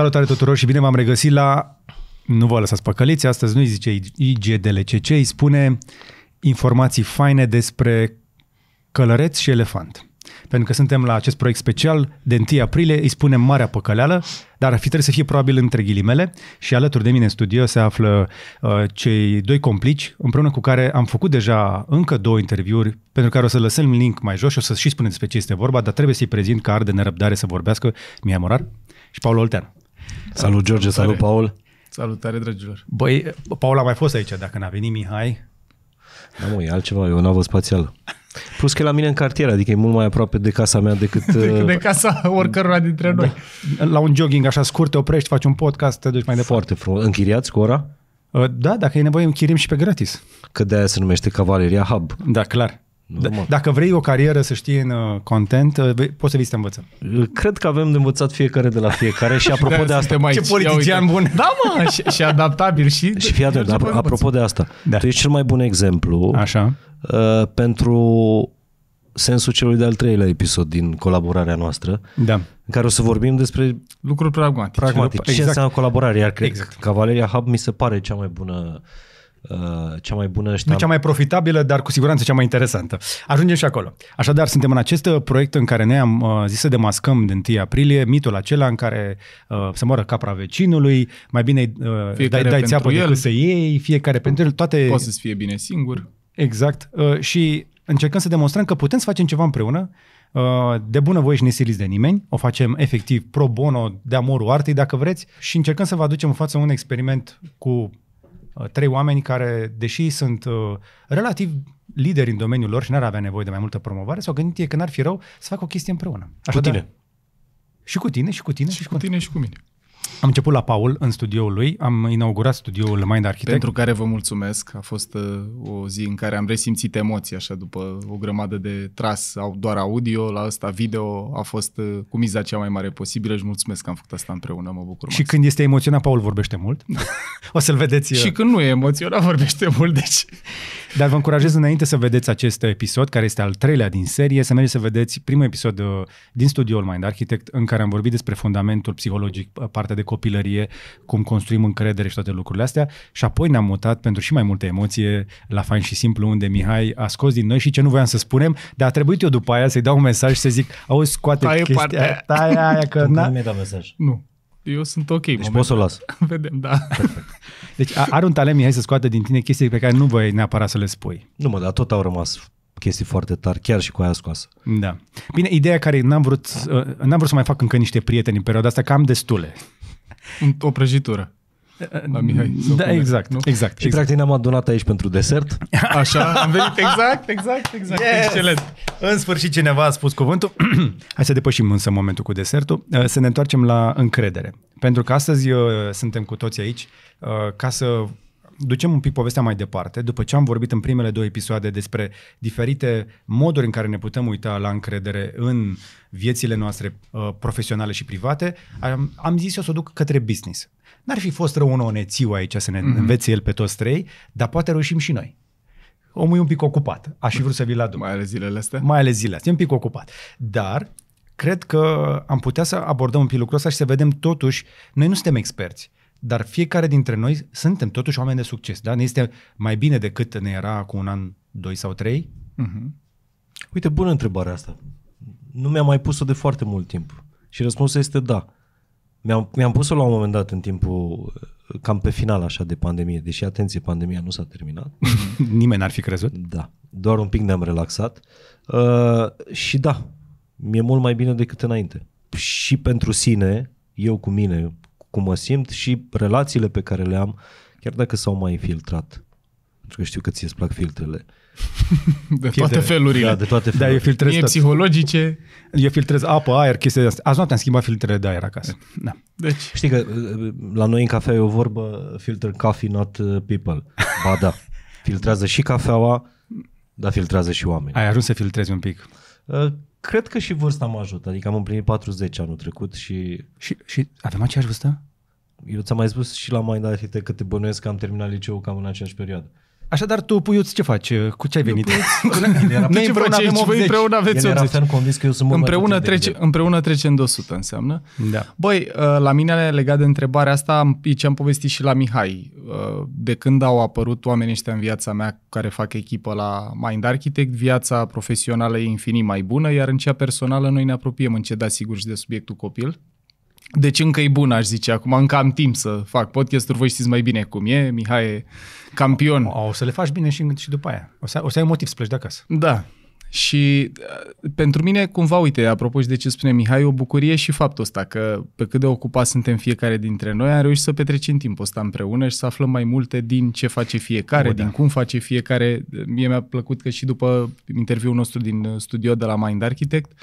Salutare tuturor și bine m am regăsit la... Nu vă lăsați păcăliți, astăzi nu îi zice IGDLCC, îi spune informații faine despre călăreț și elefant. Pentru că suntem la acest proiect special, de 1 aprilie îi spunem Marea Păcăleală, dar ar fi trebuit să fie probabil între ghilimele și alături de mine în studio se află uh, cei doi complici, împreună cu care am făcut deja încă două interviuri, pentru care o să lăsăm link mai jos și o să și spunem despre ce este vorba, dar trebuie să-i prezint că arde nerăbdare să vorbească Mia Morar și Paul Oltean. Salut George, salutare. salut Paul. Salutare, dragilor. Băi, Paul a mai fost aici, dacă n-a venit Mihai. Da, mă, e altceva, e o navă spațială. Plus că e la mine în cartier, adică e mult mai aproape de casa mea decât... decât de uh, casa oricăruia dintre noi. Da. La un jogging așa scurt, te oprești, faci un podcast, te duci mai departe. Foarte frumos. Închiriați cu ora? Uh, da, dacă e nevoie, închirim și pe gratis. Că de aia se numește Cavaleria Hub. Da, clar. Normal. Da, dacă vrei o carieră să știi în uh, content, uh, poți să vii să te învățăm. Uh, cred că avem de învățat fiecare de la fiecare și da, apropo de, de asta... Aici. Ce politician bun! Da, mă! Și, și adaptabil și... Și fii atent, apropo de asta. Da. Tu ești cel mai bun exemplu Așa. Uh, pentru sensul celui de-al treilea episod din colaborarea noastră, da. în care o să vorbim despre lucruri pragmatice. pragmatice. Exact. Ce înseamnă colaborare? Iar cred exact. că Cavaleria Hub mi se pare cea mai bună uh, Uh, cea mai bună ștam... Nu cea mai profitabilă, dar cu siguranță cea mai interesantă. Ajungem și acolo. Așadar, suntem în acest uh, proiect în care ne am uh, zis să demascăm din 1 aprilie mitul acela în care uh, se moară capra vecinului, mai bine uh, dai, dai țeapă el. decât să iei, fiecare pentru el, toate... Poate să fie bine singur. Exact. Uh, și încercăm să demonstrăm că putem să facem ceva împreună, uh, de bună voie și nesiliți de nimeni, o facem efectiv pro bono de amorul artei, dacă vreți, și încercăm să vă aducem în față un experiment cu Uh, trei oameni care, deși sunt uh, relativ lideri în domeniul lor și n-ar avea nevoie de mai multă promovare, s-au gândit ei că n-ar fi rău să facă o chestie împreună. Așa cu tine. Și cu tine, și cu tine. Și, și cu tine, și cu mine. Am început la Paul, în studioul lui, am inaugurat studioul Mind Architect. Pentru care vă mulțumesc, a fost uh, o zi în care am resimțit emoții, așa, după o grămadă de tras, au doar audio, la asta video, a fost uh, cu miza cea mai mare posibilă și mulțumesc că am făcut asta împreună, mă bucur. Și maxim. când este emoționat, Paul vorbește mult, o să-l vedeți. și uh, când nu e emoționat, vorbește mult, deci... Dar vă încurajez înainte să vedeți acest episod, care este al treilea din serie, să mergeți să vedeți primul episod uh, din studioul Mind Architect, în care am vorbit despre fundamentul psihologic, uh, partea de copilărie, cum construim încredere și toate lucrurile astea. Și apoi ne-am mutat pentru și mai multe emoție la Fain și Simplu, unde Mihai a scos din noi și ce nu voiam să spunem, dar a trebuit eu după aia să-i dau un mesaj și să zic, auzi, scoate chestia aia, aia, că... nu mi dat mesaj. Nu eu sunt ok. Deci momentan. pot să o las. Vedem, da. Perfect. Deci are un talent, Mihai, să scoate din tine chestii pe care nu voi neapărat să le spui. Nu mă, dar tot au rămas chestii foarte tari, chiar și cu aia scoasă. Da. Bine, ideea care n-am vrut, uh, n-am vrut să mai fac încă niște prieteni în perioada asta, că am destule. O prăjitură la Mihai. Da, exact, nu? exact. Și exact. practic ne-am adunat aici pentru desert. Așa, am venit exact, exact, exact. Yes! Excelent. În sfârșit cineva a spus cuvântul. Hai să depășim însă momentul cu desertul, uh, să ne întoarcem la încredere. Pentru că astăzi uh, suntem cu toți aici uh, ca să ducem un pic povestea mai departe, după ce am vorbit în primele două episoade despre diferite moduri în care ne putem uita la încredere în viețile noastre uh, profesionale și private, am, am zis eu să o duc către business. N-ar fi fost rău un onețiu aici să ne mm-hmm. învețe el pe toți trei, dar poate reușim și noi. Omul e un pic ocupat. Aș fi vrut să vii l aduc. Mai ales zilele astea? Mai ales zilele astea. E un pic ocupat. Dar cred că am putea să abordăm un pic lucrul ăsta și să vedem totuși, noi nu suntem experți, dar fiecare dintre noi suntem totuși oameni de succes. Da? Ne este mai bine decât ne era cu un an, doi sau trei. Uh-huh. Uite, bună întrebarea asta. Nu mi-am mai pus-o de foarte mult timp. Și răspunsul este da. Mi-am, mi-am pus-o la un moment dat în timpul, cam pe final așa de pandemie, deși, atenție, pandemia nu s-a terminat. Nimeni n-ar fi crezut. Da, doar un pic ne-am relaxat. Uh, și da, mi-e mult mai bine decât înainte. Și pentru sine, eu cu mine, cum mă simt și relațiile pe care le am, chiar dacă s-au mai infiltrat, pentru că știu că ți-e plac filtrele, uh, De Filtre. toate felurile. Da, de toate felurile. Da, eu filtrez Mie tot. psihologice. Eu filtrez apă, aer, chestii de astea. Azi noapte am schimbat filtrele de aer acasă. Da. Deci... Știi că uh, la noi în cafea e o vorbă filter coffee, not uh, people. Ba da, filtrează și cafeaua, dar filtrează și oameni. Ai ajuns să filtrezi un pic. Uh, cred că și vârsta mă ajută. Adică am împlinit 40 anul trecut și... Și, și avem aceeași vârstă? Eu ți-am mai spus și la mai Architect că te bănuiesc că am terminat liceul cam în aceeași perioadă. Așadar, tu, Puiuț, ce faci? Cu ce ai venit? Noi împreună avem 80. Voi împreună aveți 80. Era convins că eu sunt împreună, trece, împreună trecem de 100, înseamnă. Da. Băi, uh, la mine legat de întrebarea asta, e ce am povestit și la Mihai. Uh, de când au apărut oamenii ăștia în viața mea care fac echipă la Mind Architect, viața profesională e infinit mai bună, iar în cea personală noi ne apropiem da, sigur și de subiectul copil. Deci încă e bun, aș zice. Acum încă am timp să fac podcasturi, voi știți mai bine cum e. Mihai e campion. O, o să le faci bine și, și după aia. O să, o să ai motiv să pleci de acasă. Da. Și uh, pentru mine, cumva, uite, apropo și de ce spune Mihai, o bucurie și faptul ăsta că pe cât de ocupați suntem fiecare dintre noi, am reușit să petrecem timpul ăsta împreună și să aflăm mai multe din ce face fiecare, o, da. din cum face fiecare. Mie mi-a plăcut că și după interviul nostru din studio de la Mind Architect, uh,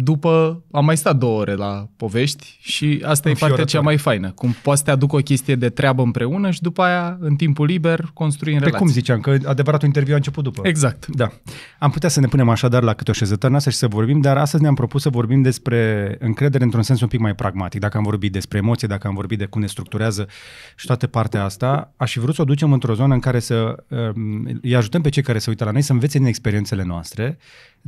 după am mai stat două ore la povești și asta e partea cea mai faină. Cum poți să te aduc o chestie de treabă împreună și după aia, în timpul liber, construi în relații. Pe cum ziceam, că adevăratul interviu a început după. Exact. Da. Am putea să ne punem așadar la câte o șezătărnă asta și să vorbim, dar astăzi ne-am propus să vorbim despre încredere într-un sens un pic mai pragmatic. Dacă am vorbit despre emoții, dacă am vorbit de cum ne structurează și toată partea asta, aș fi vrut să o ducem într-o zonă în care să um, îi ajutăm pe cei care se uită la noi să învețe din experiențele noastre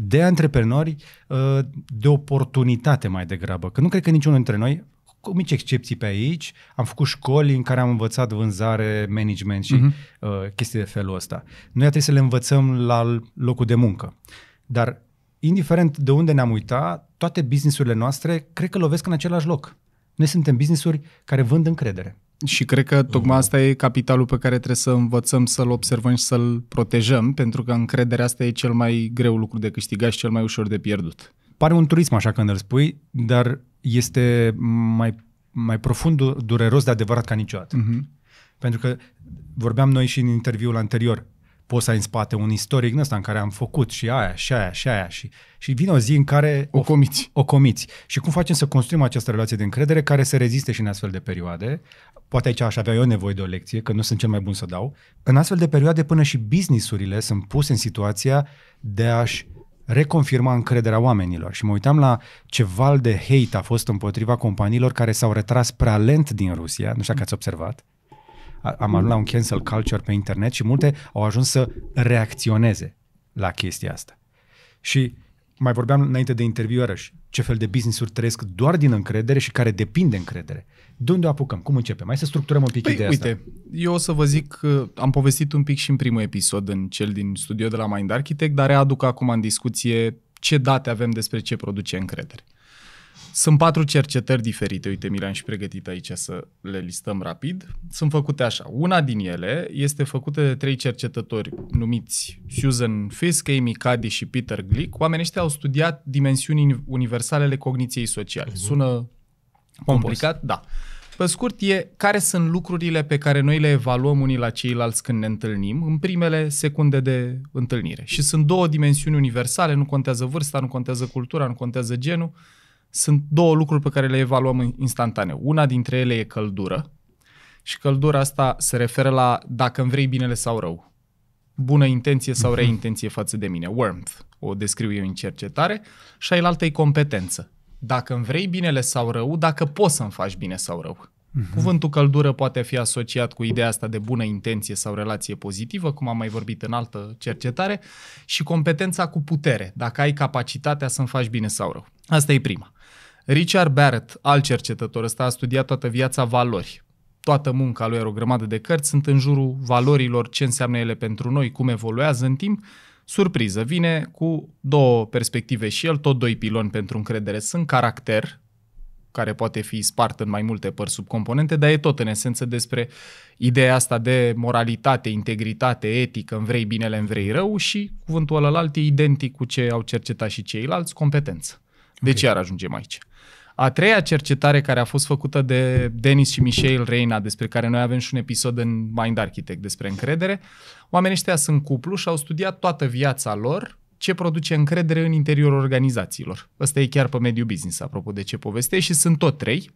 de antreprenori, uh, de oportunitate mai degrabă. Că nu cred că niciunul dintre noi, cu mici excepții pe aici, am făcut școli în care am învățat vânzare, management și uh-huh. chestii de felul ăsta. Noi trebuie să le învățăm la locul de muncă. Dar indiferent de unde ne-am uitat, toate businessurile noastre cred că lovesc în același loc. Noi suntem businessuri care vând încredere. Și cred că tocmai asta e capitalul pe care trebuie să învățăm să-l observăm și să-l protejăm, pentru că încrederea asta e cel mai greu lucru de câștigat și cel mai ușor de pierdut. Pare un turism așa când îl spui, dar este mai, mai profund dureros de adevărat ca niciodată. Uh-huh. Pentru că vorbeam noi și în interviul anterior, poți să ai în spate un istoric ăsta în care am făcut și aia și aia și aia și, și vine o zi în care o, o comiți. O comiți. Și cum facem să construim această relație de încredere care să reziste și în astfel de perioade? Poate aici aș avea eu nevoie de o lecție, că nu sunt cel mai bun să dau. În astfel de perioade până și businessurile sunt puse în situația de a-și reconfirma încrederea oamenilor. Și mă uitam la ce val de hate a fost împotriva companiilor care s-au retras prea lent din Rusia, nu știu dacă ați observat, am ajuns la un cancel culture pe internet și multe au ajuns să reacționeze la chestia asta. Și mai vorbeam înainte de interviu și ce fel de business-uri trăiesc doar din încredere și care depind de încredere. De unde o apucăm? Cum începem? Mai să structurăm un pic păi, ideea uite, asta. eu o să vă zic că am povestit un pic și în primul episod, în cel din studio de la Mind Architect, dar readuc acum în discuție ce date avem despre ce produce încredere. Sunt patru cercetări diferite, uite, mi le-am și pregătit aici să le listăm rapid. Sunt făcute așa. Una din ele este făcută de trei cercetători numiți Susan Fisk, Amy Cuddy și Peter Glick. Oamenii ăștia au studiat dimensiuni universale ale cogniției sociale. Uh-huh. Sună complicat? Compos. Da. Pe scurt, e care sunt lucrurile pe care noi le evaluăm unii la ceilalți când ne întâlnim în primele secunde de întâlnire. Și sunt două dimensiuni universale, nu contează vârsta, nu contează cultura, nu contează genul sunt două lucruri pe care le evaluăm instantaneu. Una dintre ele e căldură și căldura asta se referă la dacă îmi vrei binele sau rău. Bună intenție sau rea mhm. intenție față de mine. Warmth, o descriu eu în cercetare. Și ailaltă e competență. Dacă îmi vrei binele sau rău, dacă poți să-mi faci bine sau rău. Uh-huh. Cuvântul căldură poate fi asociat cu ideea asta de bună intenție sau relație pozitivă, cum am mai vorbit în altă cercetare, și competența cu putere, dacă ai capacitatea să-mi faci bine sau rău. Asta e prima. Richard Barrett, alt cercetător, ăsta a studiat toată viața valori. Toată munca lui era o grămadă de cărți, sunt în jurul valorilor, ce înseamnă ele pentru noi, cum evoluează în timp. Surpriză, vine cu două perspective și el, tot doi piloni pentru încredere. Sunt caracter, care poate fi spart în mai multe părți subcomponente, dar e tot în esență despre ideea asta de moralitate, integritate, etică, în vrei binele, în vrei rău și cuvântul ălălalt e identic cu ce au cercetat și ceilalți, competență. De ce ar ajungem aici. A treia cercetare care a fost făcută de Denis și Michel Reina, despre care noi avem și un episod în Mind Architect despre încredere, oamenii ăștia sunt cuplu și au studiat toată viața lor ce produce încredere în interiorul organizațiilor. Ăsta e chiar pe mediul business, apropo de ce poveste, și sunt tot trei.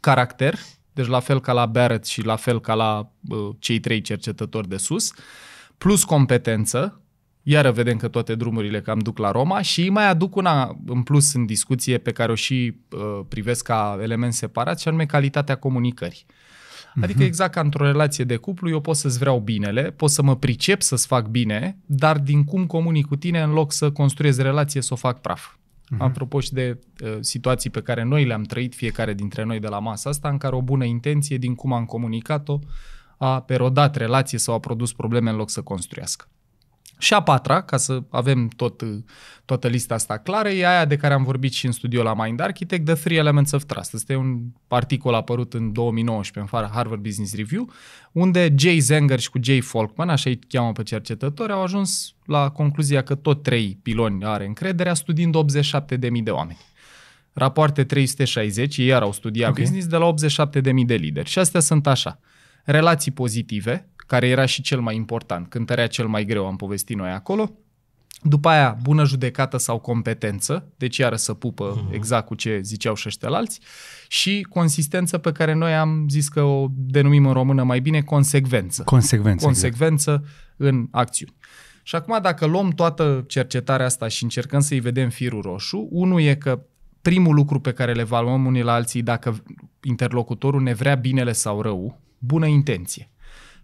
Caracter, deci la fel ca la Barrett și la fel ca la uh, cei trei cercetători de sus, plus competență, Iară vedem că toate drumurile cam duc la Roma și mai aduc una în plus în discuție pe care o și uh, privesc ca element separat și anume calitatea comunicării. Mhm. Adică exact ca într-o relație de cuplu, eu pot să-ți vreau binele, pot să mă pricep să-ți fac bine, dar din cum comunic cu tine, în loc să construiesc relație, să o fac praf. Uh-huh. Apropo și de uh, situații pe care noi le-am trăit, fiecare dintre noi de la masa asta, în care o bună intenție, din cum am comunicat-o, a perodat relație sau a produs probleme în loc să construiască. Și a patra, ca să avem tot, uh, toată lista asta clară, e aia de care am vorbit și în studio la Mind Architect, The Three Elements of Trust. Este un articol apărut în 2019 în Harvard Business Review, unde Jay Zenger și cu Jay Folkman, așa îi cheamă pe cercetători, au ajuns la concluzia că tot trei piloni are încrederea, studiind 87.000 de oameni rapoarte 360, ei iar au studiat okay. business de la 87.000 de lideri. Și astea sunt așa. Relații pozitive, care era și cel mai important, cântărea cel mai greu, am povestit noi acolo. După aia, bună judecată sau competență, deci iară să pupă uh-huh. exact cu ce ziceau și ăștia și consistență pe care noi am zis că o denumim în română mai bine consecvență. Consecvență. Exact. Consecvență exact. în acțiuni. Și acum dacă luăm toată cercetarea asta și încercăm să-i vedem firul roșu, unul e că primul lucru pe care le evaluăm unii la alții dacă interlocutorul ne vrea binele sau rău, bună intenție.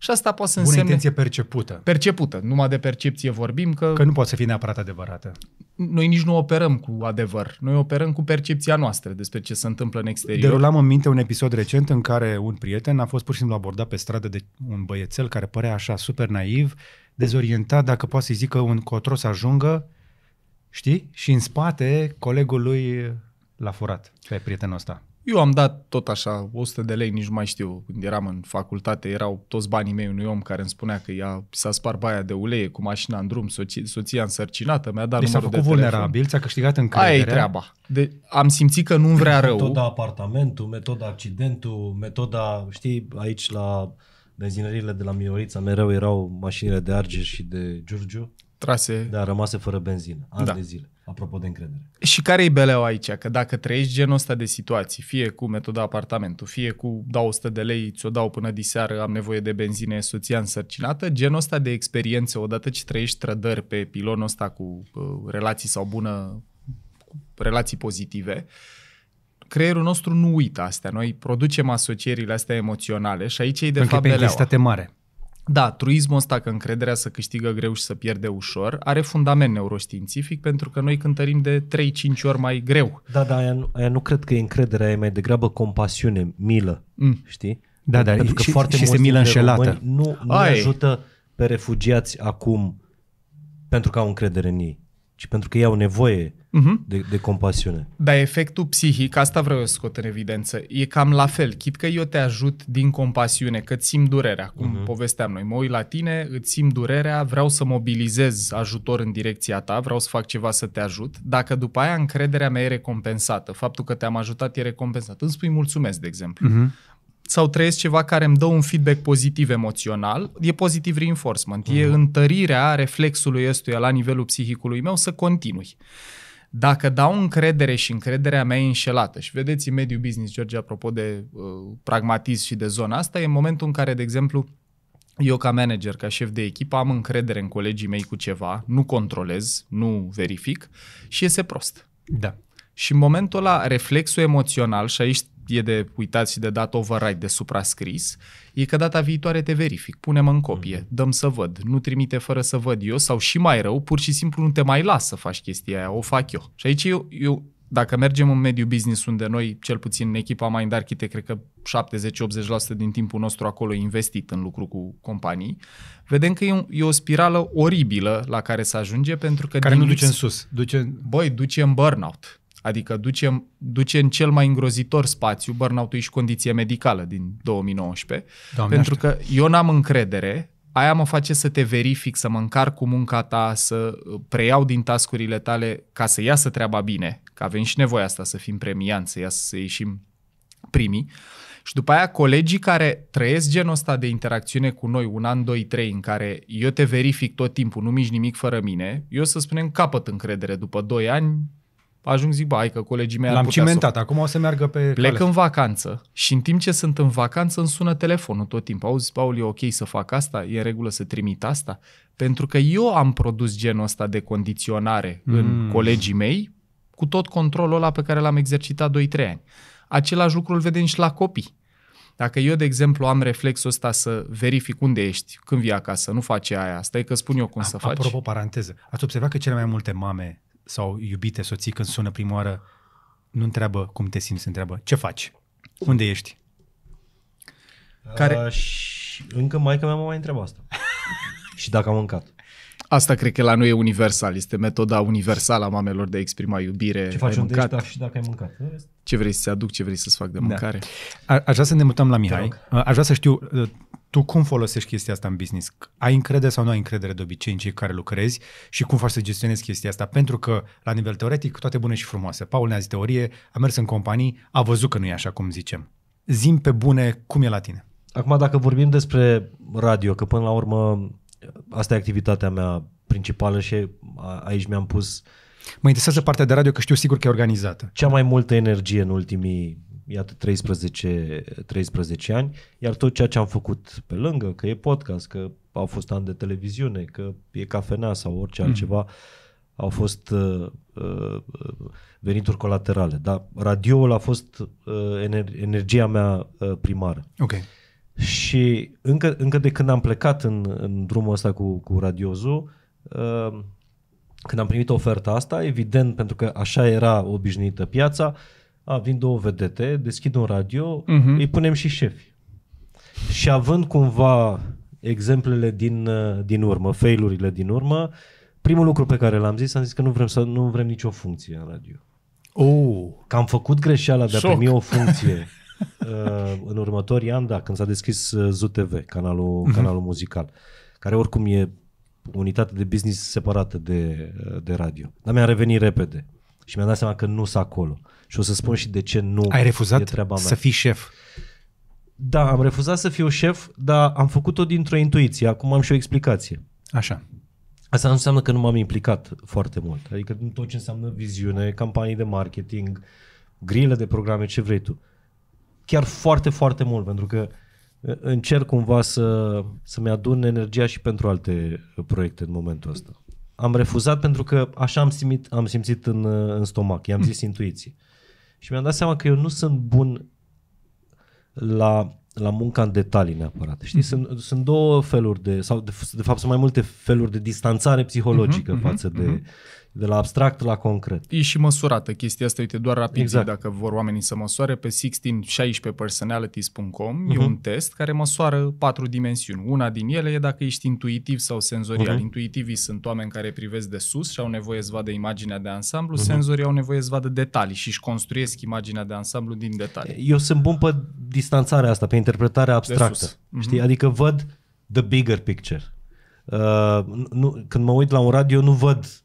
Și asta poate să Bună însemne... intenție percepută. Percepută. Numai de percepție vorbim că... Că nu poate să fie neapărat adevărată. Noi nici nu operăm cu adevăr. Noi operăm cu percepția noastră despre ce se întâmplă în exterior. Derulam în minte un episod recent în care un prieten a fost pur și simplu abordat pe stradă de un băiețel care părea așa super naiv, dezorientat, dacă poate să-i zică un cotro să ajungă, știi? Și în spate colegul lui l-a furat pe prietenul ăsta. Eu am dat tot așa 100 de lei, nici nu mai știu, când eram în facultate, erau toți banii mei unui om care îmi spunea că ea s-a spart baia de uleie cu mașina în drum, soția, soția însărcinată, mi-a dat deci numărul s-a făcut de vulnerabil, ți-a câștigat în Aia e treaba. De, am simțit că nu vrea rău. Metoda apartamentul, metoda accidentul, metoda, știi, aici la benzinările de la Miorița mereu erau mașinile de Arger și de Giurgiu. Trase. Dar rămase fără benzină, ani da. de zile apropo de încredere. Și care e beleu aici? Că dacă trăiești genul ăsta de situații, fie cu metoda apartamentul, fie cu dau 100 de lei, ți-o dau până diseară, am nevoie de benzine, soția însărcinată, genul ăsta de experiență, odată ce trăiești trădări pe pilonul ăsta cu uh, relații sau bună, cu relații pozitive, creierul nostru nu uită astea. Noi producem asocierile astea emoționale și aici e de Pentru fapt că e mare. Da, truismul ăsta că încrederea să câștigă greu și să pierde ușor are fundament neuroștiințific pentru că noi cântărim de 3-5 ori mai greu. Da, da, aia nu, aia nu cred că e încrederea, e mai degrabă compasiune, milă, mm. știi? Da, da, pentru că și, foarte și se milă înșelată. nu, nu ajută pe refugiați acum pentru că au încredere în ei, ci pentru că ei au nevoie uh-huh. de, de compasiune. Dar efectul psihic, asta vreau să scot în evidență, e cam la fel. Chit că eu te ajut din compasiune, că îți simt durerea, cum uh-huh. povesteam noi. Mă uit la tine, îți simt durerea, vreau să mobilizez ajutor în direcția ta, vreau să fac ceva să te ajut. Dacă după aia încrederea mea e recompensată, faptul că te-am ajutat e recompensat, îmi spui mulțumesc, de exemplu. Uh-huh sau trăiesc ceva care îmi dă un feedback pozitiv emoțional, e pozitiv reinforcement, uh-huh. e întărirea reflexului ăstuia la nivelul psihicului meu să continui. Dacă dau încredere și încrederea mea e înșelată, și vedeți în mediul business, George, apropo de uh, pragmatism și de zona asta, e momentul în care, de exemplu, eu ca manager, ca șef de echipă, am încredere în colegii mei cu ceva, nu controlez, nu verific și iese prost. Da. Și în momentul ăla, reflexul emoțional, și aici e de uitat și de dat override, de suprascris, e că data viitoare te verific, punem în copie, mhm. dăm să văd, nu trimite fără să văd eu sau și mai rău, pur și simplu nu te mai las să faci chestia aia, o fac eu. Și aici eu, eu dacă mergem în mediul business unde noi, cel puțin în echipa Mind Architect, cred că 70-80% din timpul nostru acolo investit în lucru cu companii, vedem că e, un, e o spirală oribilă la care se ajunge pentru că... Care nu duce în sus. Duce... Băi, duce în burnout. Adică duce, duce în cel mai îngrozitor spațiu burnout și condiție medicală din 2019. Doamne pentru aștept. că eu n-am încredere, aia mă face să te verific, să mă încarc cu munca ta, să preiau din tascurile tale ca să iasă treaba bine, că avem și nevoia asta să fim premianți, să, iasă, să ieșim primii. Și după aia colegii care trăiesc genul ăsta de interacțiune cu noi, un an, doi, trei, în care eu te verific tot timpul, nu mici nimic fără mine, eu să spunem capăt încredere după doi ani, ajung zic, bai că colegii mei L-am cimentat, să... acum o să meargă pe Plec cale. în vacanță și în timp ce sunt în vacanță îmi sună telefonul tot timpul. Auzi, Paul, e ok să fac asta? E în regulă să trimit asta? Pentru că eu am produs genul ăsta de condiționare mm. în colegii mei cu tot controlul ăla pe care l-am exercitat 2-3 ani. Același lucru îl vedem și la copii. Dacă eu, de exemplu, am reflexul ăsta să verific unde ești când vii acasă, nu faci aia, stai că spun eu cum A, să apropo, faci. Apropo, paranteză, ați observat că cele mai multe mame sau iubite soții când sună prima oară, nu întreabă cum te simți, întreabă ce faci, unde ești. Care... A, uh, și încă mai că mea mă mai întreabă asta. și dacă am mâncat. Asta cred că la noi e universal, este metoda universală a mamelor de a exprima iubire. Ce faci unde ești, da, și dacă ai mâncat. Ce vrei să-ți aduc, ce vrei să-ți fac de da. mâncare. Da. A- aș vrea să ne mutăm la Mihai. Aș vrea să știu uh, tu cum folosești chestia asta în business? Ai încredere sau nu ai încredere de obicei în cei care lucrezi și cum faci să gestionezi chestia asta? Pentru că, la nivel teoretic, toate bune și frumoase. Paul ne-a zis teorie, a mers în companii, a văzut că nu e așa cum zicem. Zim pe bune, cum e la tine? Acum, dacă vorbim despre radio, că până la urmă asta e activitatea mea principală și aici mi-am pus... Mă interesează partea de radio, că știu sigur că e organizată. Cea mai multă energie în ultimii iată 13, 13 ani, iar tot ceea ce am făcut pe lângă, că e podcast, că au fost ani de televiziune, că e cafenea sau orice mm altceva, au fost uh, uh, venituri colaterale. Dar radioul a fost uh, ener- energia mea uh, primară. Ok. Și încă, încă de când am plecat în, în drumul ăsta cu, cu radiozul, uh, când am primit oferta asta, evident, pentru că așa era obișnuită piața, uh, a, vin două vedete, deschid un radio, uh-huh. îi punem și șefi. Și având cumva exemplele din, uh, din urmă, failurile din urmă, primul lucru pe care l-am zis, am zis că nu vrem să nu vrem nicio funcție în radio. Oh. Că am făcut greșeala de a Shock. primi o funcție uh, în următorii ani, da, când s-a deschis uh, ZUTV, canalul, uh-huh. canalul muzical, care oricum e unitate de business separată de, uh, de radio. Dar mi-a revenit repede și mi-am dat seama că nu s acolo. Și o să spun și de ce nu Ai refuzat e treaba mea. să fii șef? Da, am refuzat să fiu șef, dar am făcut-o dintr-o intuiție. Acum am și o explicație. Așa. Asta nu înseamnă că nu m-am implicat foarte mult. Adică în tot ce înseamnă viziune, campanii de marketing, grile de programe, ce vrei tu. Chiar foarte, foarte mult, pentru că încerc cumva să, să-mi adun energia și pentru alte proiecte în momentul ăsta. Am refuzat pentru că așa am simțit, am simțit în, în stomac, i-am zis mm. intuiție și mi-am dat seama că eu nu sunt bun la, la munca în detalii neapărat. Știi, mhm. sunt, sunt două feluri de, sau de, de fapt sunt mai multe feluri de distanțare psihologică uh-huh, față uh-huh, de de la abstract la concret. E și măsurată chestia asta, uite, doar rapid, exact. dacă vor oamenii să măsoare, pe 1616personalities.com uh-huh. e mhm. un test care măsoară patru dimensiuni. Una din ele e dacă ești intuitiv sau senzorial. Uh-huh. Intuitivii sunt oameni care privesc de sus și au nevoie să vadă imaginea de ansamblu, uh-huh. senzorii au nevoie să vadă detalii și își construiesc imaginea de ansamblu din detalii. Eu sunt bun pe distanțarea asta, pe interpretarea abstractă. Uh-huh. Știi? Adică văd the bigger picture. Uh, nu, când mă uit la un radio, nu văd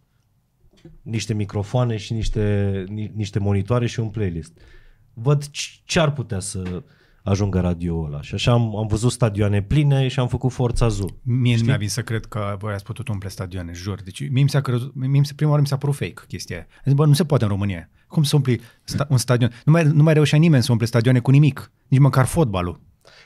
niște microfoane și niște, ni, niște monitoare și un playlist. Văd ce ar putea să ajungă radio ăla. Și așa am, am văzut stadioane pline și am făcut Forța zul. Mie nu mi-a să cred că voi ați putut umple stadioane, jur. Deci mie mi s-a prima oară mi s-a părut fake chestia aia. Zis, bă, nu se poate în România. Cum să umpli sta- un stadion? Nu mai, nu mai reușea nimeni să umple stadioane cu nimic. Nici măcar fotbalul.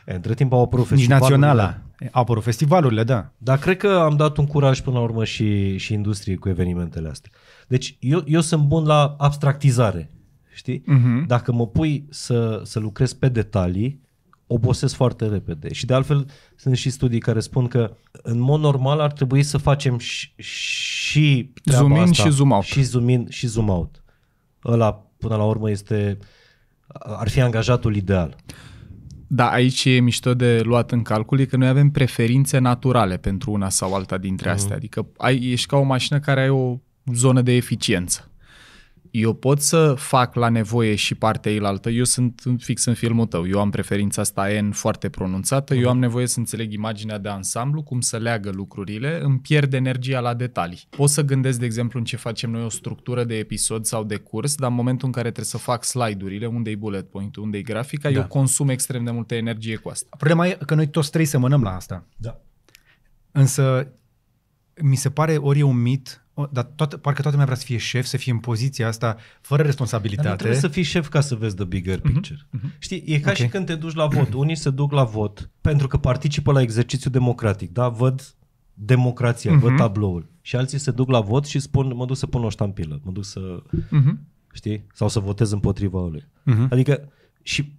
între timp au apărut Nici naționala. Da. Au apărut festivalurile, da. Dar cred că am dat un curaj până la urmă și, și industriei cu evenimentele astea. Deci eu, eu sunt bun la abstractizare, știi? Uh-huh. Dacă mă pui să, să lucrez pe detalii, obosesc foarte repede. Și de altfel sunt și studii care spun că în mod normal ar trebui să facem și, și zoom in asta, și zoom out. Și zoom in și zoom out. Ăla până la urmă este ar fi angajatul ideal. Da, aici e mișto de luat în calcul, e că noi avem preferințe naturale pentru una sau alta dintre mm astea. Adică ai, ești ca o mașină care ai o zonă de eficiență eu pot să fac la nevoie și partea ilaltă, eu sunt fix în filmul tău, eu am preferința asta N foarte pronunțată, eu am nevoie să înțeleg imaginea de ansamblu, cum să leagă lucrurile, îmi pierd energia la detalii. Pot să gândesc, de exemplu, în ce facem noi o structură de episod sau de curs, dar în momentul în care trebuie să fac slide-urile, unde-i bullet point, unde-i grafica, da. eu consum extrem de multă energie cu asta. Problema e că noi toți trei semănăm la asta. Da. Însă, mi se pare ori e un mit, dar toată, parcă toată lumea vrea să fie șef, să fie în poziția asta, fără responsabilitate. Dar trebuie să fii șef ca să vezi the bigger mhm, picture. Mm-hmm. Știi, e ca okay. și când te duci la vot. Unii se duc la vot pentru că participă la exercițiu democratic, da? Văd democrația, mm-hmm. văd mhm. tabloul. Și alții se duc la vot și spun, mă duc să pun o ștampilă, mă duc să... Mm-hmm. Știi? Sau să votez împotriva lui. Mm-hmm. Adică, și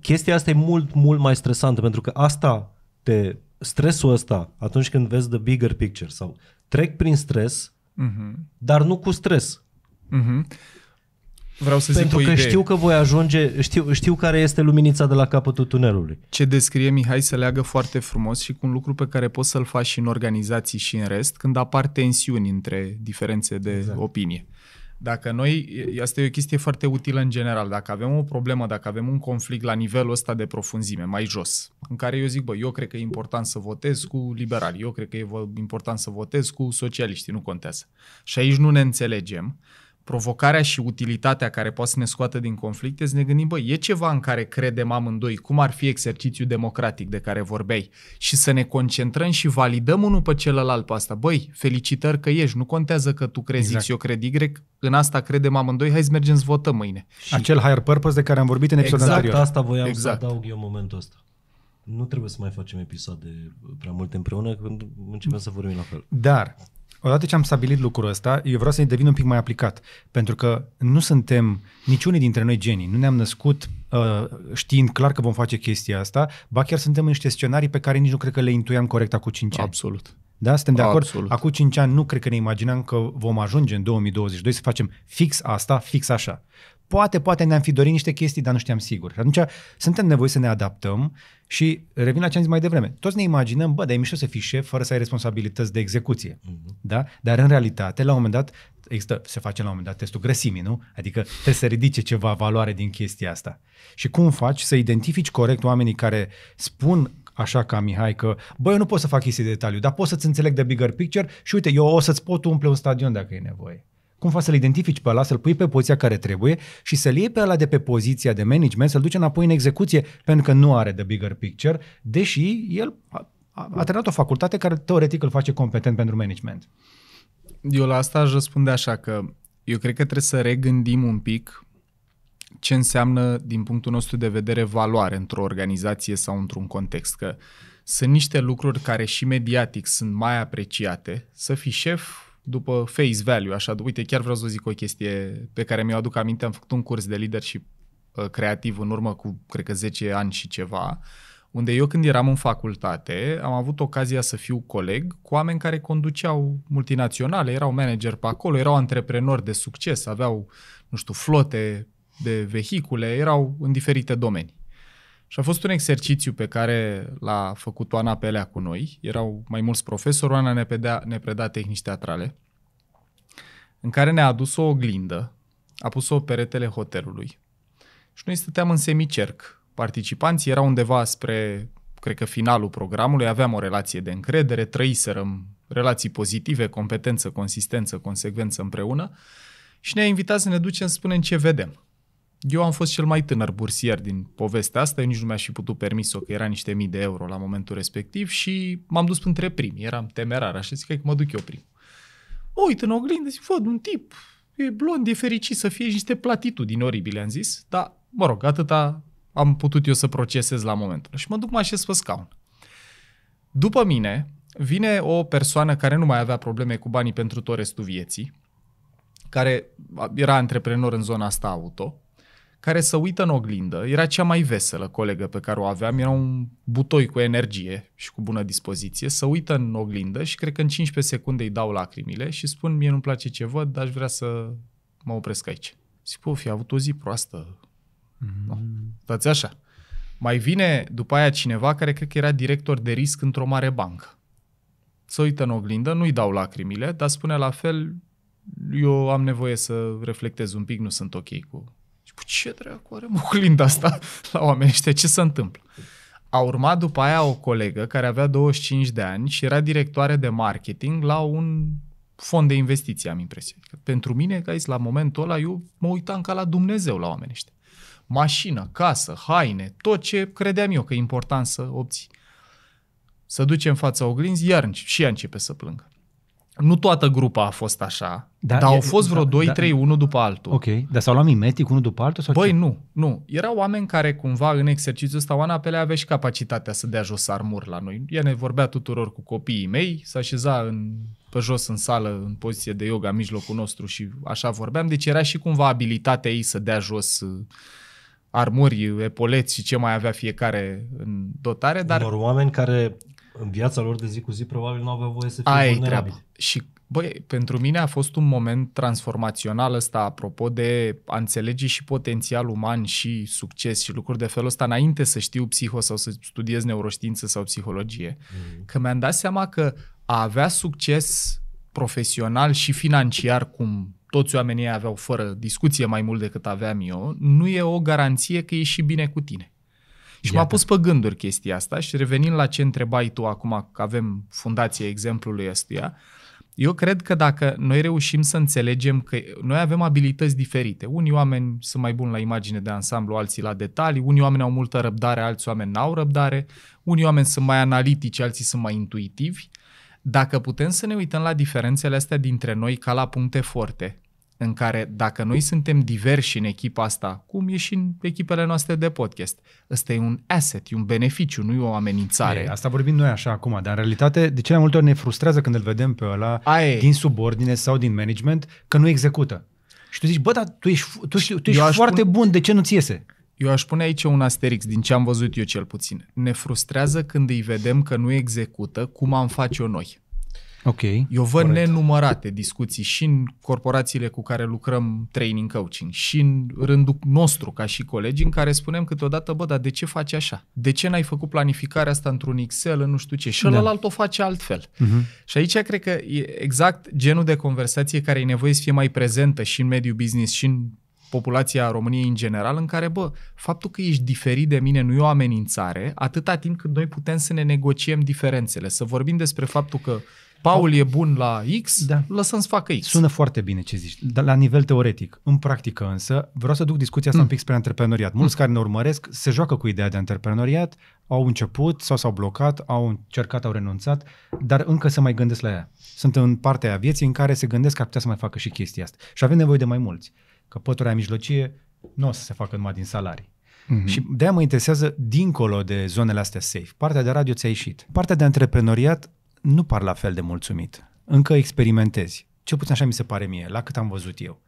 chestia asta e mult, mult mai stresantă, pentru că asta te stresul ăsta atunci când vezi the bigger picture sau trec prin stres, uh-huh. dar nu cu stres. Uh-huh. Vreau să Pentru zic că idee. știu că voi ajunge, știu, știu care este luminița de la capătul tunelului. Ce descrie Mihai se leagă foarte frumos și cu un lucru pe care poți să-l faci și în organizații și în rest, când apar tensiuni între diferențe de exact. opinie. Dacă noi, asta e o chestie foarte utilă în general, dacă avem o problemă, dacă avem un conflict la nivelul ăsta de profunzime, mai jos, în care eu zic, bă, eu cred că e important să votez cu liberali, eu cred că e important să votez cu socialiștii, nu contează. Și aici nu ne înțelegem, provocarea și utilitatea care poate să ne scoată din conflict este să ne gândim, bă, e ceva în care credem amândoi, cum ar fi exercițiul democratic de care vorbeai și să ne concentrăm și validăm unul pe celălalt pe asta. Băi, felicitări că ești, nu contează că tu crezi exact. X, eu cred Y, în asta credem amândoi, hai să mergem să votăm mâine. Și... Acel higher purpose de care am vorbit în episodul exact anterior. Exact, asta voiam exact. să adaug eu în momentul ăsta nu trebuie să mai facem episoade prea multe împreună când începem să vorbim la fel. Dar Odată ce am stabilit lucrul ăsta, eu vreau să devin un pic mai aplicat, pentru că nu suntem niciunii dintre noi genii, nu ne-am născut uh, știind clar că vom face chestia asta, ba chiar suntem în niște scenarii pe care nici nu cred că le intuiam corect acum 5 ani. Absolut. Da, suntem de acord. Absolut. Acum 5 ani nu cred că ne imaginam că vom ajunge în 2022 să facem fix asta, fix așa poate, poate ne-am fi dorit niște chestii, dar nu știam sigur. Și atunci suntem nevoi să ne adaptăm și revin la ce am zis mai devreme. Toți ne imaginăm, bă, dar e mișto să fii șef fără să ai responsabilități de execuție. Uh-huh. Da? Dar în realitate, la un moment dat, există, se face la un moment dat testul grăsimii, nu? Adică trebuie să ridice ceva valoare din chestia asta. Și cum faci să identifici corect oamenii care spun așa ca Mihai că, bă, eu nu pot să fac chestii de detaliu, dar pot să-ți înțeleg de bigger picture și uite, eu o să-ți pot umple un stadion dacă e nevoie cum faci să-l identifici pe ăla, să-l pui pe poziția care trebuie și să-l iei pe ăla de pe poziția de management, să-l duci înapoi în execuție, pentru că nu are the bigger picture, deși el a, a terminat o facultate care teoretic îl face competent pentru management. Eu la asta aș răspunde așa că eu cred că trebuie să regândim un pic ce înseamnă, din punctul nostru de vedere, valoare într-o organizație sau într-un context. Că sunt niște lucruri care și mediatic sunt mai apreciate. Să fii șef după face value, așa, uite, chiar vreau să zic o chestie pe care mi-o aduc aminte, am făcut un curs de leadership uh, creativ în urmă cu, cred că 10 ani și ceva, unde eu când eram în facultate am avut ocazia să fiu coleg cu oameni care conduceau multinaționale, erau manager pe acolo, erau antreprenori de succes, aveau, nu știu, flote de vehicule, erau în diferite domenii. Și a fost un exercițiu pe care l-a făcut Oana Pelea cu noi. Erau mai mulți profesori, Oana ne, pedea, ne preda tehnici teatrale, în care ne-a adus o oglindă, a pus-o peretele hotelului. Și noi stăteam în semicerc. Participanții erau undeva spre, cred că, finalul programului, aveam o relație de încredere, trăiserăm relații pozitive, competență, consistență, consecvență împreună și ne-a invitat să ne ducem să spunem ce vedem. Eu am fost cel mai tânăr bursier din povestea asta, eu nici nu mi-aș fi putut permis-o, că era niște mii de euro la momentul respectiv și m-am dus între primi. eram temerar, așa zic că mă duc eu prim. Mă uit în oglindă, zic, văd un tip, e blond, e fericit să fie, niște platitudini oribile, am zis, dar, mă rog, atâta am putut eu să procesez la momentul. Și mă duc, mă așez pe scaun. După mine, vine o persoană care nu mai avea probleme cu banii pentru tot restul vieții, care era antreprenor în zona asta auto, care să uită în oglindă, era cea mai veselă colegă pe care o aveam, era un butoi cu energie și cu bună dispoziție, Să uită în oglindă și cred că în 15 secunde îi dau lacrimile și spun, mie nu-mi place ce văd, dar aș vrea să mă opresc aici. Zic, puf, fi avut o zi proastă. Mm-hmm. Da. stați așa. Mai vine după aia cineva care cred că era director de risc într-o mare bancă. Să uită în oglindă, nu-i dau lacrimile, dar spune la fel, eu am nevoie să reflectez un pic, nu sunt ok cu și cu ce dracu are mă oglinda asta la oameni ăștia? Ce se întâmplă? A urmat după aia o colegă care avea 25 de ani și era directoare de marketing la un fond de investiții, am impresia. Pentru mine, guys, la momentul ăla, eu mă uitam ca la Dumnezeu la oameni ăștia. Mașină, casă, haine, tot ce credeam eu că e important să obții. Să ducem fața oglinzi, iar și ea începe să plângă. Nu toată grupa a fost așa, dar Dar au fost vreo 2, 3, da, da. unul după altul. Ok, dar s-au luat mimetic unul după altul? Sau Băi, ce? nu, nu. Erau oameni care cumva în exercițiul ăsta, Oana Pelea avea și capacitatea să dea jos armuri la noi. Ea ne vorbea tuturor cu copiii mei, s-a așeza în, pe jos în sală, în poziție de yoga, în mijlocul nostru și așa vorbeam. Deci era și cumva abilitatea ei să dea jos uh, armuri, epoleți și ce mai avea fiecare în dotare. Dar... Unor oameni care în viața lor de zi cu zi probabil nu aveau voie să fie Aia vulnerabili. Treaba. Și Băi, pentru mine a fost un moment transformațional ăsta, apropo de a înțelege și potențial uman și succes și lucruri de felul ăsta, înainte să știu psiho sau să studiez neuroștiință sau psihologie. Mm. Că mi-am dat seama că a avea succes profesional și financiar, cum toți oamenii aveau fără discuție mai mult decât aveam eu, nu e o garanție că e și bine cu tine. Și Iată. m-a pus pe gânduri chestia asta și revenind la ce întrebai tu acum, că avem fundația exemplului ăstuia, eu cred că dacă noi reușim să înțelegem că noi avem abilități diferite, unii oameni sunt mai buni la imagine de ansamblu, alții la detalii, unii oameni au multă răbdare, alți oameni n-au răbdare, unii oameni sunt mai analitici, alții sunt mai intuitivi. Dacă putem să ne uităm la diferențele astea dintre noi ca la puncte forte în care dacă noi suntem diversi în echipa asta, cum e și în echipele noastre de podcast, ăsta e un asset, e un beneficiu, nu e o amenințare. E, asta vorbim noi așa acum, dar în realitate de cele mai multe ori ne frustrează când îl vedem pe ăla Ai. din subordine sau din management că nu execută. Și tu zici, bă, dar tu ești, tu, ești, tu ești foarte pune, bun, de ce nu-ți iese? Eu aș pune aici un asterix, din ce am văzut eu cel puțin. Ne frustrează când îi vedem că nu execută cum am face-o noi. Okay, Eu văd Correct. nenumărate discuții și în corporațiile cu care lucrăm training coaching și în rândul nostru ca și colegi în care spunem câteodată, bă, dar de ce faci așa? De ce n-ai făcut planificarea asta într-un Excel, în nu știu ce? Și da. ălălalt da. o face altfel. Uh-huh. Și aici cred că e exact genul de conversație care e nevoie să fie mai prezentă și în mediul business și în populația României în general, în care, bă, faptul că ești diferit de mine nu e o amenințare, atâta timp cât noi putem să ne negociem diferențele, să vorbim despre faptul că Paul e bun la X, da. lăsăm să facă X. Sună foarte bine ce zici, dar la nivel teoretic. În practică însă, vreau să duc discuția asta mm. un pic spre antreprenoriat. Mulți mm. care ne urmăresc se joacă cu ideea de antreprenoriat, au început sau s-au blocat, au încercat, au renunțat, dar încă se mai gândesc la ea. Sunt în partea a vieții în care se gândesc că ar putea să mai facă și chestia asta. Și avem nevoie de mai mulți. Că pătura mijlocie nu o să se facă numai din salarii. Mm-hmm. Și de-aia mă interesează dincolo de zonele astea safe. Partea de radio ți-a ieșit. Partea de antreprenoriat nu par la fel de mulțumit. Încă experimentezi. Ce puțin așa mi se pare mie, la cât am văzut eu.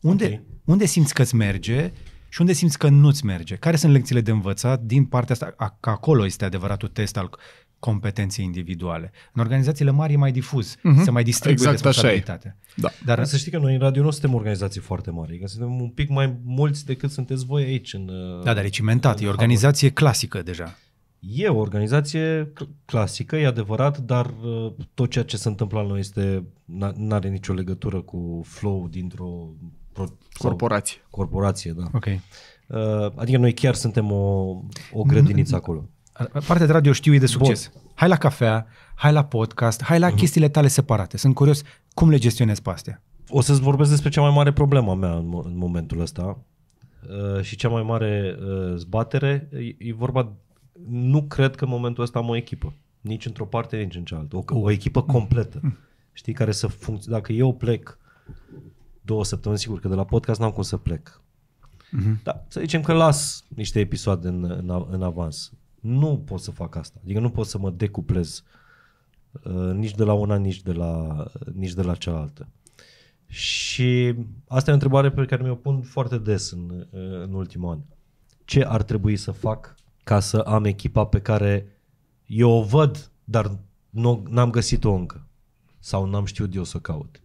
Unde, okay. unde simți că-ți merge și unde simți că nu-ți merge? Care sunt lecțiile de învățat din partea asta? Că acolo este adevăratul test al competenței individuale. În organizațiile mari e mai difuz, mm-hmm. se mai distribuie exact responsabilitatea. Da. Dar să știi că noi în radio nu suntem organizații foarte mari, că adică suntem un pic mai mulți decât sunteți voi aici. În, da, dar e cimentat, în e organizație clasică deja. E o organizație clasică, e adevărat, dar uh, tot ceea ce se întâmplă la noi este, nu are nicio legătură cu flow dintr-o corporație. Corporație, da. Ok. Uh, adică noi chiar suntem o, o grădiniță acolo. Partea de radio știu e de succes. Bun. Hai la cafea, hai la podcast, hai la uh-huh. chestiile tale separate. Sunt curios cum le gestionezi pe astea. O să-ți vorbesc despre cea mai mare problemă a mea în, în momentul ăsta uh, și cea mai mare zbatere. E, e vorba nu cred că în momentul ăsta am o echipă. Nici într-o parte, nici în cealaltă. O, o echipă completă. Știi, care să funcționeze. Dacă eu plec două săptămâni, sigur că de la podcast n-am cum să plec. Uh-huh. Da, să zicem că las niște episoade în, în, în avans. Nu pot să fac asta. Adică nu pot să mă decuplez uh, nici de la una, nici de la, uh, nici de la cealaltă. Și asta e o întrebare pe care mi-o pun foarte des în, uh, în ultimul an. Ce ar trebui să fac ca să am echipa pe care eu o văd, dar nu, n-am găsit-o încă. Sau n-am știut eu să caut.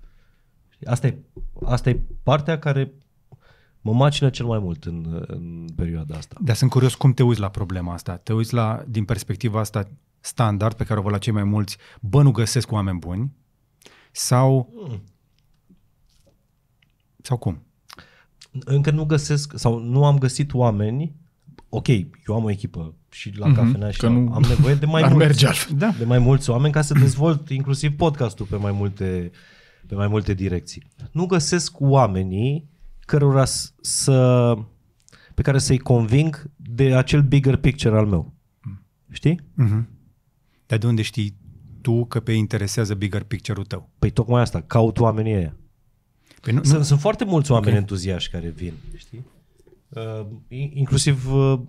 Asta e, asta e partea care mă macină cel mai mult în, în perioada asta. Dar sunt curios cum te uiți la problema asta. Te uiți la, din perspectiva asta standard pe care o văd la cei mai mulți, bă, nu găsesc oameni buni? Sau... Mm. Sau cum? Încă nu găsesc, sau nu am găsit oameni ok, eu am o echipă și la mm-hmm, cafenea și nu... am nevoie de mai, mulți, merge da. da. de mai mulți oameni ca să dezvolt inclusiv podcastul pe mai multe, pe mai multe direcții. Nu găsesc oamenii cărora să, pe care să-i conving de acel bigger picture al meu. Mhm. Știi? Mm-hmm. Dar de unde știi tu că pe interesează bigger picture-ul tău? Păi tocmai asta, caut oamenii ăia. Păi nu, sunt, nu. sunt foarte mulți oameni okay. entuziaști care vin, știi? Uh, inclusiv uh,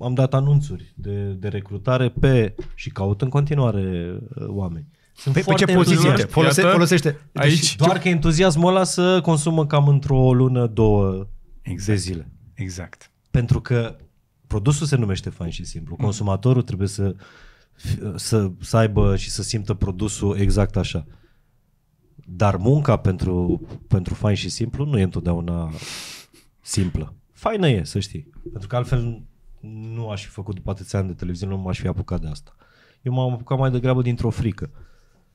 am dat anunțuri de, de recrutare pe și caut în continuare uh, oameni. Sunt păi, foarte pe ce poziție? Folose, folosește. Deci, aici. Doar că entuziasmul ăla să consumă cam într-o lună, două exact. de zile. Exact. Pentru că produsul se numește fain și simplu. Mm. Consumatorul trebuie să, să, să aibă și să simtă produsul exact așa. Dar munca pentru, pentru fain și simplu nu e întotdeauna simplă faină e, să știi. Pentru că altfel nu aș fi făcut după atâția ani de televiziune, nu m-aș fi apucat de asta. Eu m-am apucat mai degrabă dintr-o frică.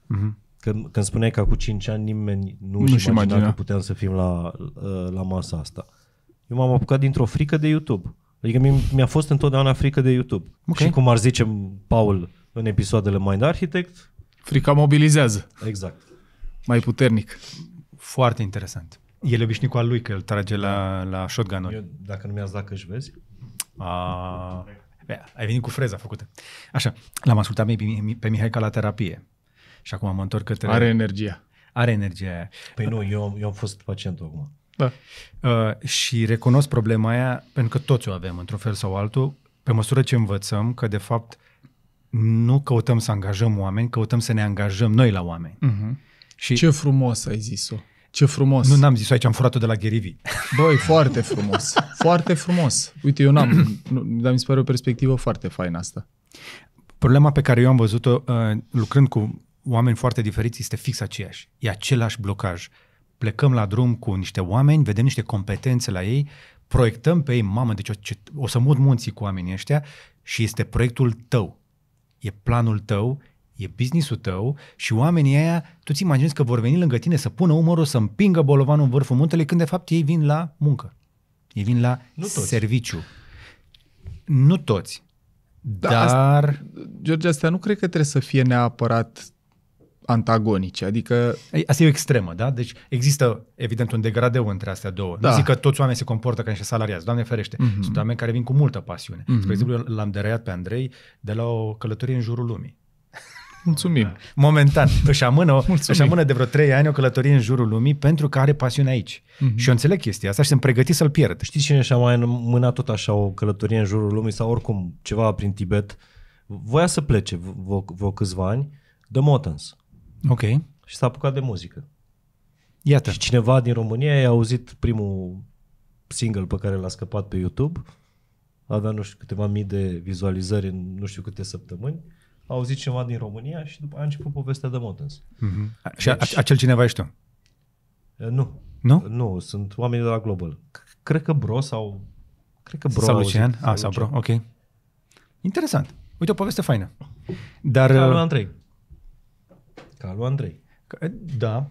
Mm-hmm. Când, când spuneai că cu 5 ani nimeni nu, nu și imagina că puteam să fim la, la masa asta. Eu m-am apucat dintr-o frică de YouTube. Adică mi- mi-a fost întotdeauna frică de YouTube. Okay. Și cum ar zice Paul în episoadele Mind Architect... Frica mobilizează. Exact. Mai puternic. Foarte interesant. El e obișnuit cu al lui că îl trage la, la shotgun Eu, dacă nu mi-ați dat că își vezi. A, ai venit cu freza făcută. Așa, l-am ascultat pe Mihai ca la terapie. Și acum mă întorc către... Are energia. Are energia aia. Păi nu, eu, eu am fost pacientul acum. Da. Uh, și recunosc problema aia pentru că toți o avem, într-un fel sau altul, pe măsură ce învățăm că, de fapt, nu căutăm să angajăm oameni, căutăm să ne angajăm noi la oameni. Uh-huh. Și... Ce frumos ai zis-o. Ce frumos. Nu n-am zis aici, am furat-o de la Gherivi. Băi, foarte frumos. foarte frumos. Uite, eu n-am, nu, dar mi se pare o perspectivă foarte faină asta. Problema pe care eu am văzut-o uh, lucrând cu oameni foarte diferiți este fix aceeași. E același blocaj. Plecăm la drum cu niște oameni, vedem niște competențe la ei, proiectăm pe ei, mamă, deci o, ce, o să mut munții cu oamenii ăștia și este proiectul tău. E planul tău, e businessul tău și oamenii aia, tu ți imaginezi că vor veni lângă tine să pună umărul, să împingă bolovanul în vârful muntelui, când de fapt ei vin la muncă. Ei vin la nu toți. serviciu. Nu toți. Da, dar... Asta, George, astea nu cred că trebuie să fie neapărat antagonice, adică... Asta e o extremă, da? Deci există, evident, un degradeu între astea două. Da. Nu zic că toți oamenii se comportă ca niște salariați, Doamne ferește. Mm-hmm. Sunt oameni care vin cu multă pasiune. Mm-hmm. Spre exemplu, l-am deraiat pe Andrei de la o călătorie în jurul lumii. Mulțumim. Momentan. Își amână, Mulțumim. își amână de vreo trei ani o călătorie în jurul lumii pentru că are pasiune aici. Mm-hmm. Și eu înțeleg chestia asta și sunt pregătit să-l pierd. Știi cine și-a mai amânat tot așa o călătorie în jurul lumii sau oricum ceva prin Tibet? Voia să plece vreo, vreo câțiva ani de Motans. Ok. Și s-a apucat de muzică. Iată. Și cineva din România i-a auzit primul single pe care l-a scăpat pe YouTube. Avea nu știu câteva mii de vizualizări în nu știu câte săptămâni a auzit ceva din România și după aia a început povestea de motens. Mm-hmm. Și deci, acel cineva ești tu? Nu. Nu? Nu, sunt oamenii de la Global. Cred că Bro sau... Cred că Bro sau Lucian. ah, sau Bro, ok. Interesant. Uite, o poveste faină. Dar... Ca lui uh, Andrei. Ca lui Andrei. Da.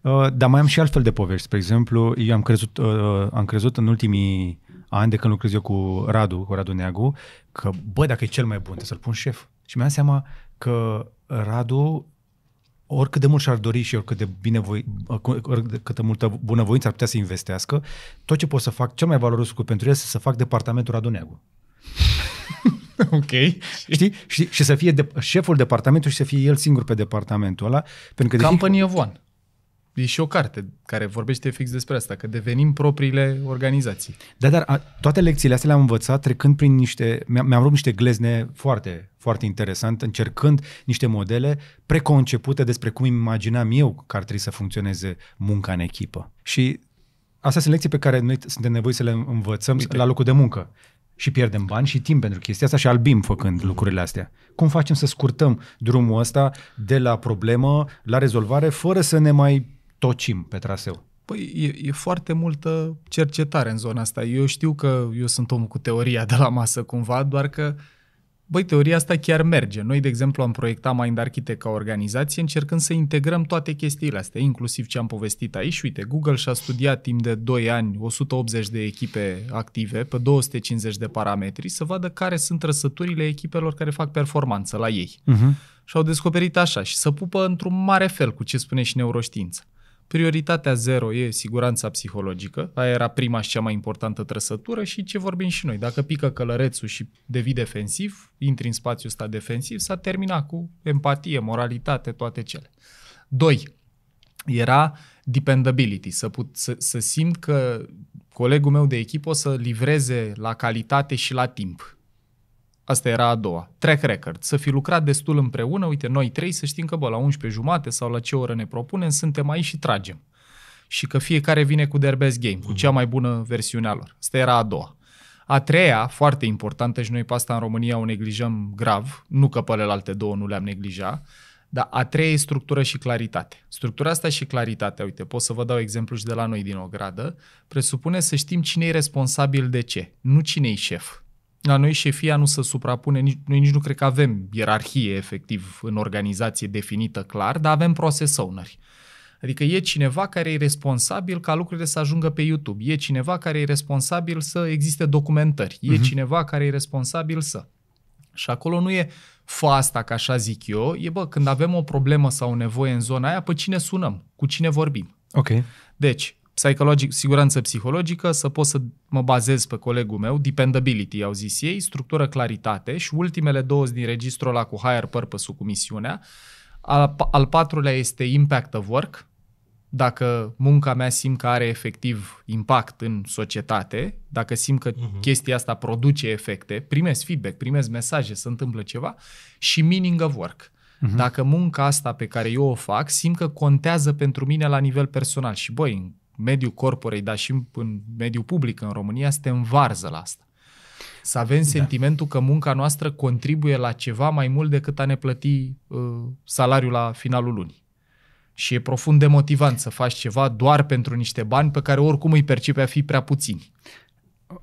Uh, dar mai am și altfel de povești. Spre exemplu, eu am crezut, uh, uh, am crezut în ultimii ani de când lucrez eu cu Radu, cu Radu Neagu, că bă, dacă e cel mai bun, să-l pun șef. Și mi-am seama că Radu, oricât de mult și-ar dori și oricât de, binevoi, oricât de multă bunăvoință ar putea să investească, tot ce pot să fac, cel mai valoros lucru pentru el, este să fac departamentul Radu Neagu. Ok. Știi? Și, și să fie de, șeful departamentului și să fie el singur pe departamentul ăla. Pentru că Company de fiecare, of one e și o carte care vorbește fix despre asta, că devenim propriile organizații. Da, dar a, toate lecțiile astea le-am învățat trecând prin niște, mi-am, rupt niște glezne foarte, foarte interesant, încercând niște modele preconcepute despre cum imaginam eu că ar trebui să funcționeze munca în echipă. Și astea sunt lecții pe care noi suntem nevoiți să le învățăm Uite. la locul de muncă. Și pierdem bani și timp pentru chestia asta și albim făcând lucrurile astea. Cum facem să scurtăm drumul ăsta de la problemă la rezolvare fără să ne mai tocim pe traseu? Păi e, e foarte multă cercetare în zona asta. Eu știu că eu sunt omul cu teoria de la masă cumva, doar că băi, teoria asta chiar merge. Noi, de exemplu, am proiectat Mind Architect ca organizație încercând să integrăm toate chestiile astea, inclusiv ce am povestit aici. Uite, Google și-a studiat timp de 2 ani 180 de echipe active pe 250 de parametri să vadă care sunt răsăturile echipelor care fac performanță la ei. Uh-huh. Și au descoperit așa și să pupă într-un mare fel cu ce spune și neuroștiința. Prioritatea zero e siguranța psihologică, aia era prima și cea mai importantă trăsătură și ce vorbim și noi. Dacă pică călărețul și devii defensiv, intri în spațiul ăsta defensiv, s-a terminat cu empatie, moralitate, toate cele. Doi, era dependability, să, put, să, să simt că colegul meu de echipă o să livreze la calitate și la timp. Asta era a doua. Track record. Să fi lucrat destul împreună. Uite, noi trei să știm că, bă, la 11 jumate sau la ce oră ne propunem, suntem aici și tragem. Și că fiecare vine cu their best game, cu cea mai bună versiune a lor. Asta era a doua. A treia, foarte importantă și noi pe asta în România o neglijăm grav, nu că pe alte două nu le-am neglijat, dar a treia e structură și claritate. Structura asta și claritatea, uite, pot să vă dau exemplu și de la noi din o gradă, presupune să știm cine e responsabil de ce, nu cine e șef. La noi șefia nu se suprapune, nici, noi nici nu cred că avem ierarhie efectiv în organizație definită clar, dar avem process owner. Adică e cineva care e responsabil ca lucrurile să ajungă pe YouTube, e cineva care e responsabil să existe documentări, e uh-huh. cineva care e responsabil să. Și acolo nu e fa asta, ca așa zic eu, e bă, când avem o problemă sau o nevoie în zona aia, pe cine sunăm, cu cine vorbim. Ok. Deci, psihologic, siguranță psihologică, să pot să mă bazez pe colegul meu, dependability, au zis ei, structură, claritate și ultimele două din registrul ăla cu higher purpose-ul, cu misiunea. Al, al patrulea este impact of work, dacă munca mea simt că are efectiv impact în societate, dacă simt că uh-huh. chestia asta produce efecte, primesc feedback, primesc mesaje, se întâmplă ceva și meaning of work. Mhm. Dacă munca asta pe care eu o fac, simt că contează pentru mine la nivel personal și băi, mediul corporei, dar și în mediul public în România, suntem varză la asta. Să avem da. sentimentul că munca noastră contribuie la ceva mai mult decât a ne plăti uh, salariul la finalul lunii. Și e profund demotivant să faci ceva doar pentru niște bani pe care oricum îi percepi a fi prea puțini. Uh,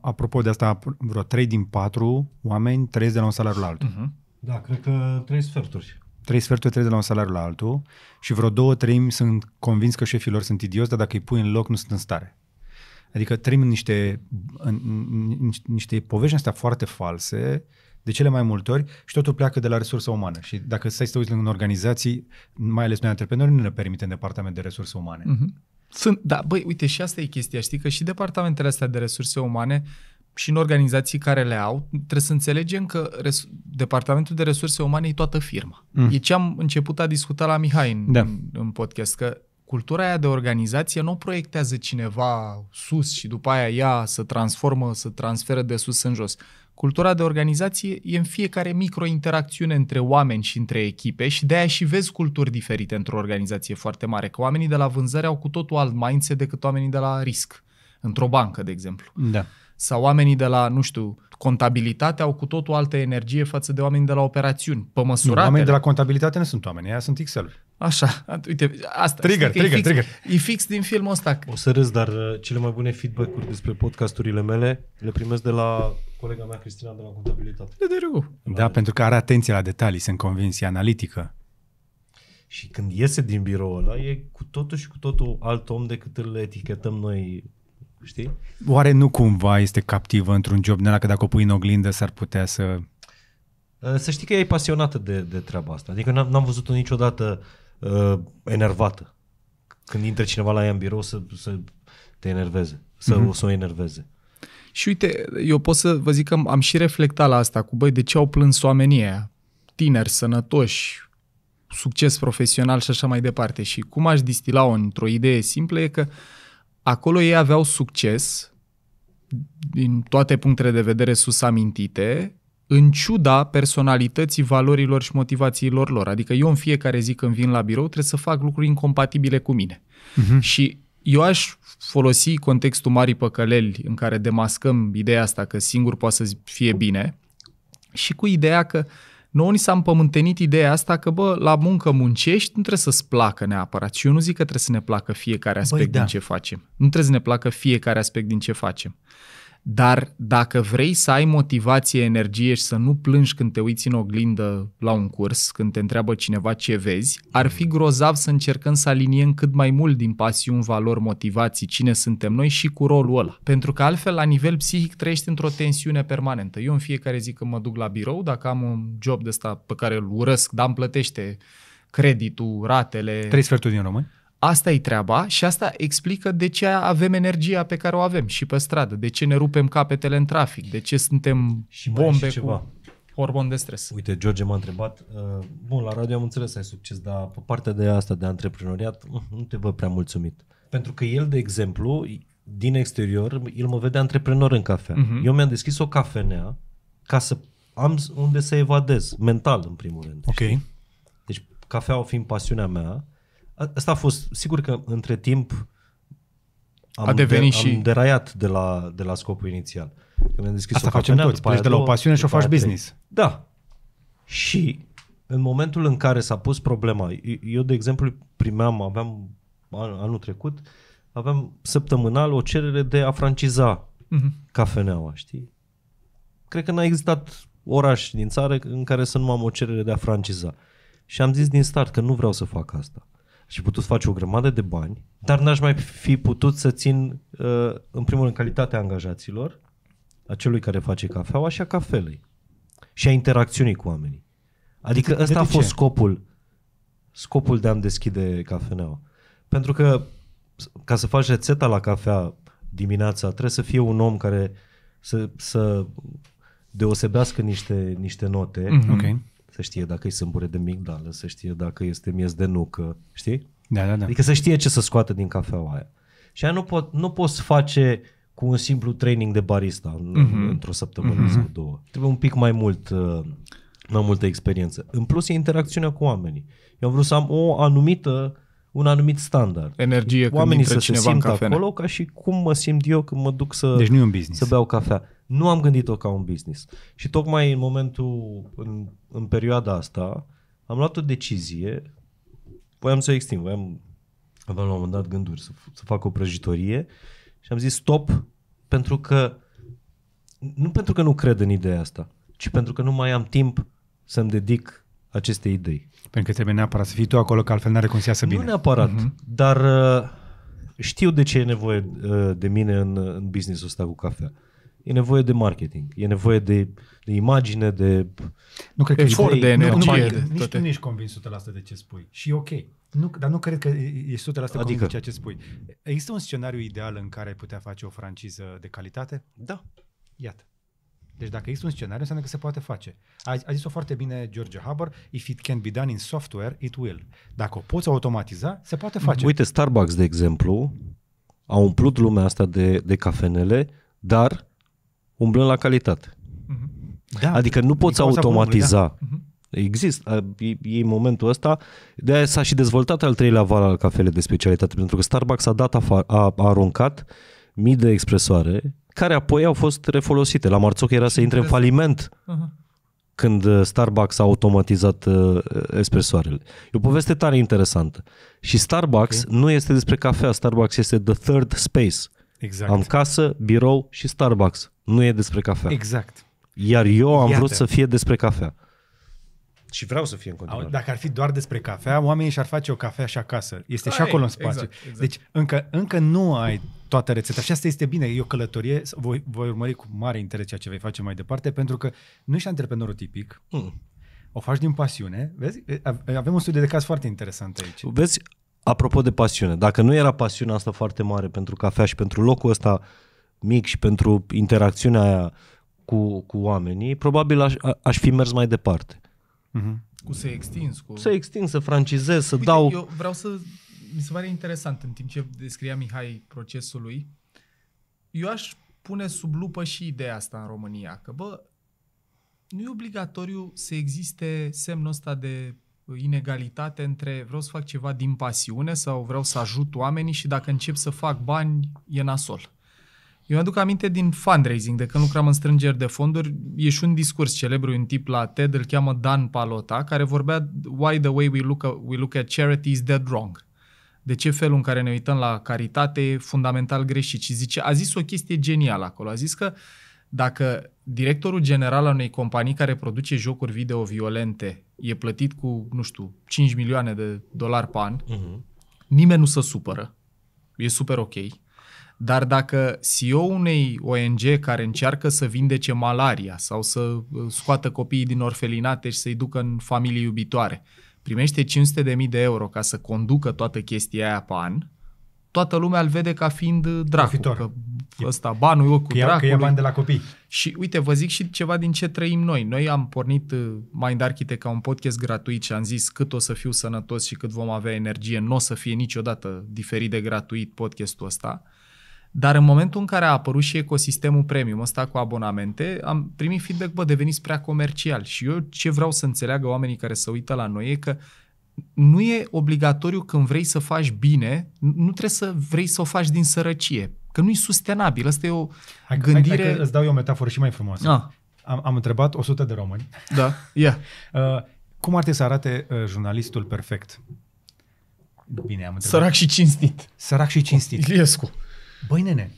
apropo de asta, vreo 3 din 4 oameni trăiesc de la un salariu la altul. Uh-huh. Da, cred că 3 sferturi trei sferturi trec de la un salariu la altul și vreo două treimi sunt convins că șefii lor sunt idioți, dar dacă îi pui în loc nu sunt în stare. Adică trăim niște, în, în, niște povești astea foarte false, de cele mai multe ori, și totul pleacă de la resursa umană. Și dacă stai să te uiți în organizații, mai ales noi antreprenori, nu ne permitem departament de resurse umane. Mm-hmm. Sunt, da, băi, uite, și asta e chestia, știi că și departamentele astea de resurse umane uh, și în organizații care le au, trebuie să înțelegem că res- Departamentul de Resurse Umane e toată firma. Mm. E ce am început a discuta la Mihai în, da. în, în podcast, că cultura aia de organizație nu proiectează cineva sus și după aia ea să transformă, să transferă de sus în jos. Cultura de organizație e în fiecare microinteracțiune între oameni și între echipe și de aia și vezi culturi diferite într-o organizație foarte mare, că oamenii de la vânzare au cu totul alt mindset decât oamenii de la risc, într-o bancă, de exemplu. Da sau oamenii de la, nu știu, contabilitate au cu totul altă energie față de oameni de la operațiuni, pe Nu Oamenii de la contabilitate nu sunt oameni, aia sunt Excel. Așa, uite, asta. Trigger, trigger, e fix, trigger. E fix din filmul ăsta. O să râs, dar uh, cele mai bune feedback-uri despre podcasturile mele le primesc de la colega mea, Cristina, de la contabilitate. De rău. Da, de pentru că are atenție la detalii, sunt e analitică. Și când iese din biroul ăla, e cu totul și cu totul alt om decât îl etichetăm noi știi? Oare nu cumva este captivă într-un job, că dacă o pui în oglindă s-ar putea să... Ă, să știi că e pasionată de, de treaba asta. Adică n-am, n-am văzut-o niciodată uh, enervată. Când intră cineva la ea în birou să, să te enerveze, să, mm-hmm. să o enerveze. Și uite, eu pot să vă zic că am, am și reflectat la asta cu, băi, de ce au plâns oamenii aia? Tineri, sănătoși, succes profesional și așa mai departe. Și cum aș distila-o într-o idee simplă e că uh, acolo ei aveau succes din toate punctele de vedere sus amintite, în ciuda personalității, valorilor și motivațiilor lor. Adică eu în fiecare zi când vin la birou trebuie să fac lucruri incompatibile cu mine. Uh-huh. Și eu aș folosi contextul Marii Păcăleli în care demascăm ideea asta că singur poate să fie bine și cu ideea că uh, noi ni s-a împământenit ideea asta că, bă, la muncă muncești, nu trebuie să-ți placă neapărat. Și eu nu zic că trebuie să ne placă fiecare aspect Băi, da. din ce facem. Nu trebuie să ne placă fiecare aspect din ce facem. Dar dacă vrei să ai motivație, energie și să nu plângi când te uiți în oglindă la un curs, când te întreabă cineva ce vezi, ar fi grozav să încercăm să aliniem cât mai mult din pasiuni, valori, motivații, cine suntem noi și cu rolul ăla. Pentru că altfel, la nivel psihic, trăiești într-o tensiune permanentă. Eu în fiecare zi când mă duc la birou, dacă am un job de ăsta pe care îl urăsc, dar îmi plătește creditul, ratele... Trei sferturi din români? Asta e treaba și asta explică de ce avem energia pe care o avem și pe stradă, de ce ne rupem capetele în trafic, de ce suntem și bombe și ceva. cu hormon de stres. Uite, George m-a întrebat, uh, bun, la radio am înțeles să ai succes, dar pe partea de asta de antreprenoriat uh, nu te văd prea mulțumit. Pentru că el, de exemplu, din exterior, el mă vede antreprenor în cafea. Uh-huh. Eu mi-am deschis o cafenea ca să am unde să evadez, mental în primul rând. Ok. Știi? Deci o fiind pasiunea mea, Asta a fost, sigur că între timp am, a devenit de, și... am deraiat de la, de la scopul inițial. Că mi-am deschis Asta facem toți, pleci de la o pasiune și o faci business. Trei. Da. Și în momentul în care s-a pus problema, eu de exemplu primeam, aveam anul trecut, aveam săptămânal o cerere de a franciza uh-huh. cafeneaua, știi? Cred că n-a existat oraș din țară în care să nu am o cerere de a franciza. Și am zis din start că nu vreau să fac asta și putut să faci o grămadă de bani, dar n-aș mai fi putut să țin, uh, în primul rând, calitatea angajaților, a celui care face cafeaua și a cafelei și a interacțiunii cu oamenii. Adică de ăsta de a fost ce? scopul scopul de a-mi deschide cafeneaua. Pentru că ca să faci rețeta la cafea dimineața, trebuie să fie un om care să, să deosebească niște, niște note. Mm-hmm. Okay să știe dacă e sâmbure de migdală, să știe dacă este miez de nucă, știi? Da, da, da. Adică să știe ce să scoată din cafeaua aia. Și aia nu, pot, nu poți face cu un simplu training de barista mm-hmm. într-o săptămână mm-hmm. sau două. Trebuie un pic mai mult uh, mai multă experiență. În plus e interacțiunea cu oamenii. Eu am vrut să am o anumită un anumit standard. Energie Oamenii când să se simtă acolo ca și cum mă simt eu când mă duc să, deci nu e un business. să beau cafea. Nu am gândit-o ca un business. Și tocmai în momentul, în, în perioada asta, am luat o decizie, voiam să o extind, voiam, aveam la un moment dat gânduri să, să fac o prăjitorie și am zis stop pentru că, nu pentru că nu cred în ideea asta, ci pentru că nu mai am timp să-mi dedic aceste idei. Pentru că trebuie neapărat să fii tu acolo, că altfel n-are cum să iasă bine. Nu neapărat, uh-huh. dar uh, știu de ce e nevoie uh, de mine în, în business-ul ăsta cu cafea. E nevoie de marketing, e nevoie de, de imagine, de nu cred că efort, de energie. Nu, nu, de nici tu nu ești convins 100% de ce spui. Și e ok. Nu, dar nu cred că e 100% adică... convins de ceea ce spui. Există un scenariu ideal în care ai putea face o franciză de calitate? Da. Iată. Deci dacă există un scenariu, înseamnă că se poate face. A, a zis-o foarte bine George Haber, if it can be done in software, it will. Dacă o poți automatiza, se poate face. Uite, Starbucks, de exemplu, a umplut lumea asta de, de cafenele, dar umblând la calitate. Mhm. Da, adică nu poți automatiza. Omului, da. Mhm. Există, e, e momentul ăsta, de s-a și dezvoltat al treilea val al cafele de specialitate, pentru că Starbucks a dat, afa- a, a aruncat mii de expresoare care apoi au fost refolosite. La Marțoc era să intre în faliment când uh, Starbucks a automatizat uh, espresoarele. E o poveste tare interesantă. Și Starbucks okay. nu este despre cafea, Starbucks este the third space. Exact. Am casă, birou și Starbucks. Nu e despre cafea. Exact. Iar eu am Iată. vrut să fie despre cafea. Și vreau să fie în continuare. Dacă ar fi doar despre cafea, oamenii și-ar face o cafea și acasă. Este Ai, și acolo în exact, spațiu. Exact, exact. Deci încă, încă nu ai toată rețeta. Și asta este bine. E o călătorie. Voi, voi urmări cu mare interes ceea ce vei face mai departe, pentru că nu ești antreprenorul tipic. Mm. O faci din pasiune. Vezi? Avem un studiu de caz foarte interesant aici. Vezi, apropo de pasiune, dacă nu era pasiunea asta foarte mare pentru cafea și pentru locul ăsta mic și pentru interacțiunea aia cu, cu oamenii, probabil aș, aș fi mers mai departe. Mhm. Cu să extins. Cu... Să extins, să francizez, să Uite, dau... Eu vreau să... Mi se pare interesant în timp ce descria Mihai procesul lui. Eu aș pune sub lupă și ideea asta în România, că bă, nu e obligatoriu să existe semnul ăsta de inegalitate între vreau să fac ceva din pasiune sau vreau să ajut oamenii și dacă încep să fac bani, e nasol. Eu mi-aduc aminte din fundraising, de când lucram în strângeri de fonduri, e și un discurs celebru, un tip la TED, îl cheamă Dan Palota, care vorbea why the way we look at, we look at charity is dead wrong. De ce felul în care ne uităm la caritate e fundamental greșit. Și zice, a zis o chestie genială acolo. A zis că dacă directorul general al unei companii care produce jocuri video violente e plătit cu, nu știu, 5 milioane de dolari pe an, uh-huh. nimeni nu se supără. E super ok dar dacă CEO unei ONG care încearcă să vindece malaria sau să uh, scoată copiii din orfelinate și să-i ducă în familii iubitoare, primește 500.000 de euro ca să conducă toată chestia aia pe an, toată lumea îl vede ca fiind uh, dracu. Profitor. Că ăsta, banul e cu dracul. Că e bani de la copii. Și uite, vă zic și ceva din ce trăim noi. Noi am pornit uh, Mind Architect ca un podcast gratuit și am zis cât o să fiu sănătos și cât vom avea energie, nu o să fie niciodată diferit de gratuit podcastul ăsta. Dar în momentul în care a apărut și ecosistemul premium ăsta cu abonamente, am primit feedback, bă, deveniți prea comercial. Și eu ce vreau să înțeleagă oamenii care se uită la noi e că nu e obligatoriu când vrei să faci bine, nu trebuie să vrei să o faci din sărăcie. Că nu e sustenabil. Asta e o hai, gândire... Hai, hai îți dau eu o metaforă și mai frumoasă. Ah. Am, am întrebat 100 de români. Da, yeah. uh, cum ar trebui să arate uh, jurnalistul perfect? Bine, am întrebat. Sărac și cinstit. Sărac și cinstit. Iliescu. Băi, nene,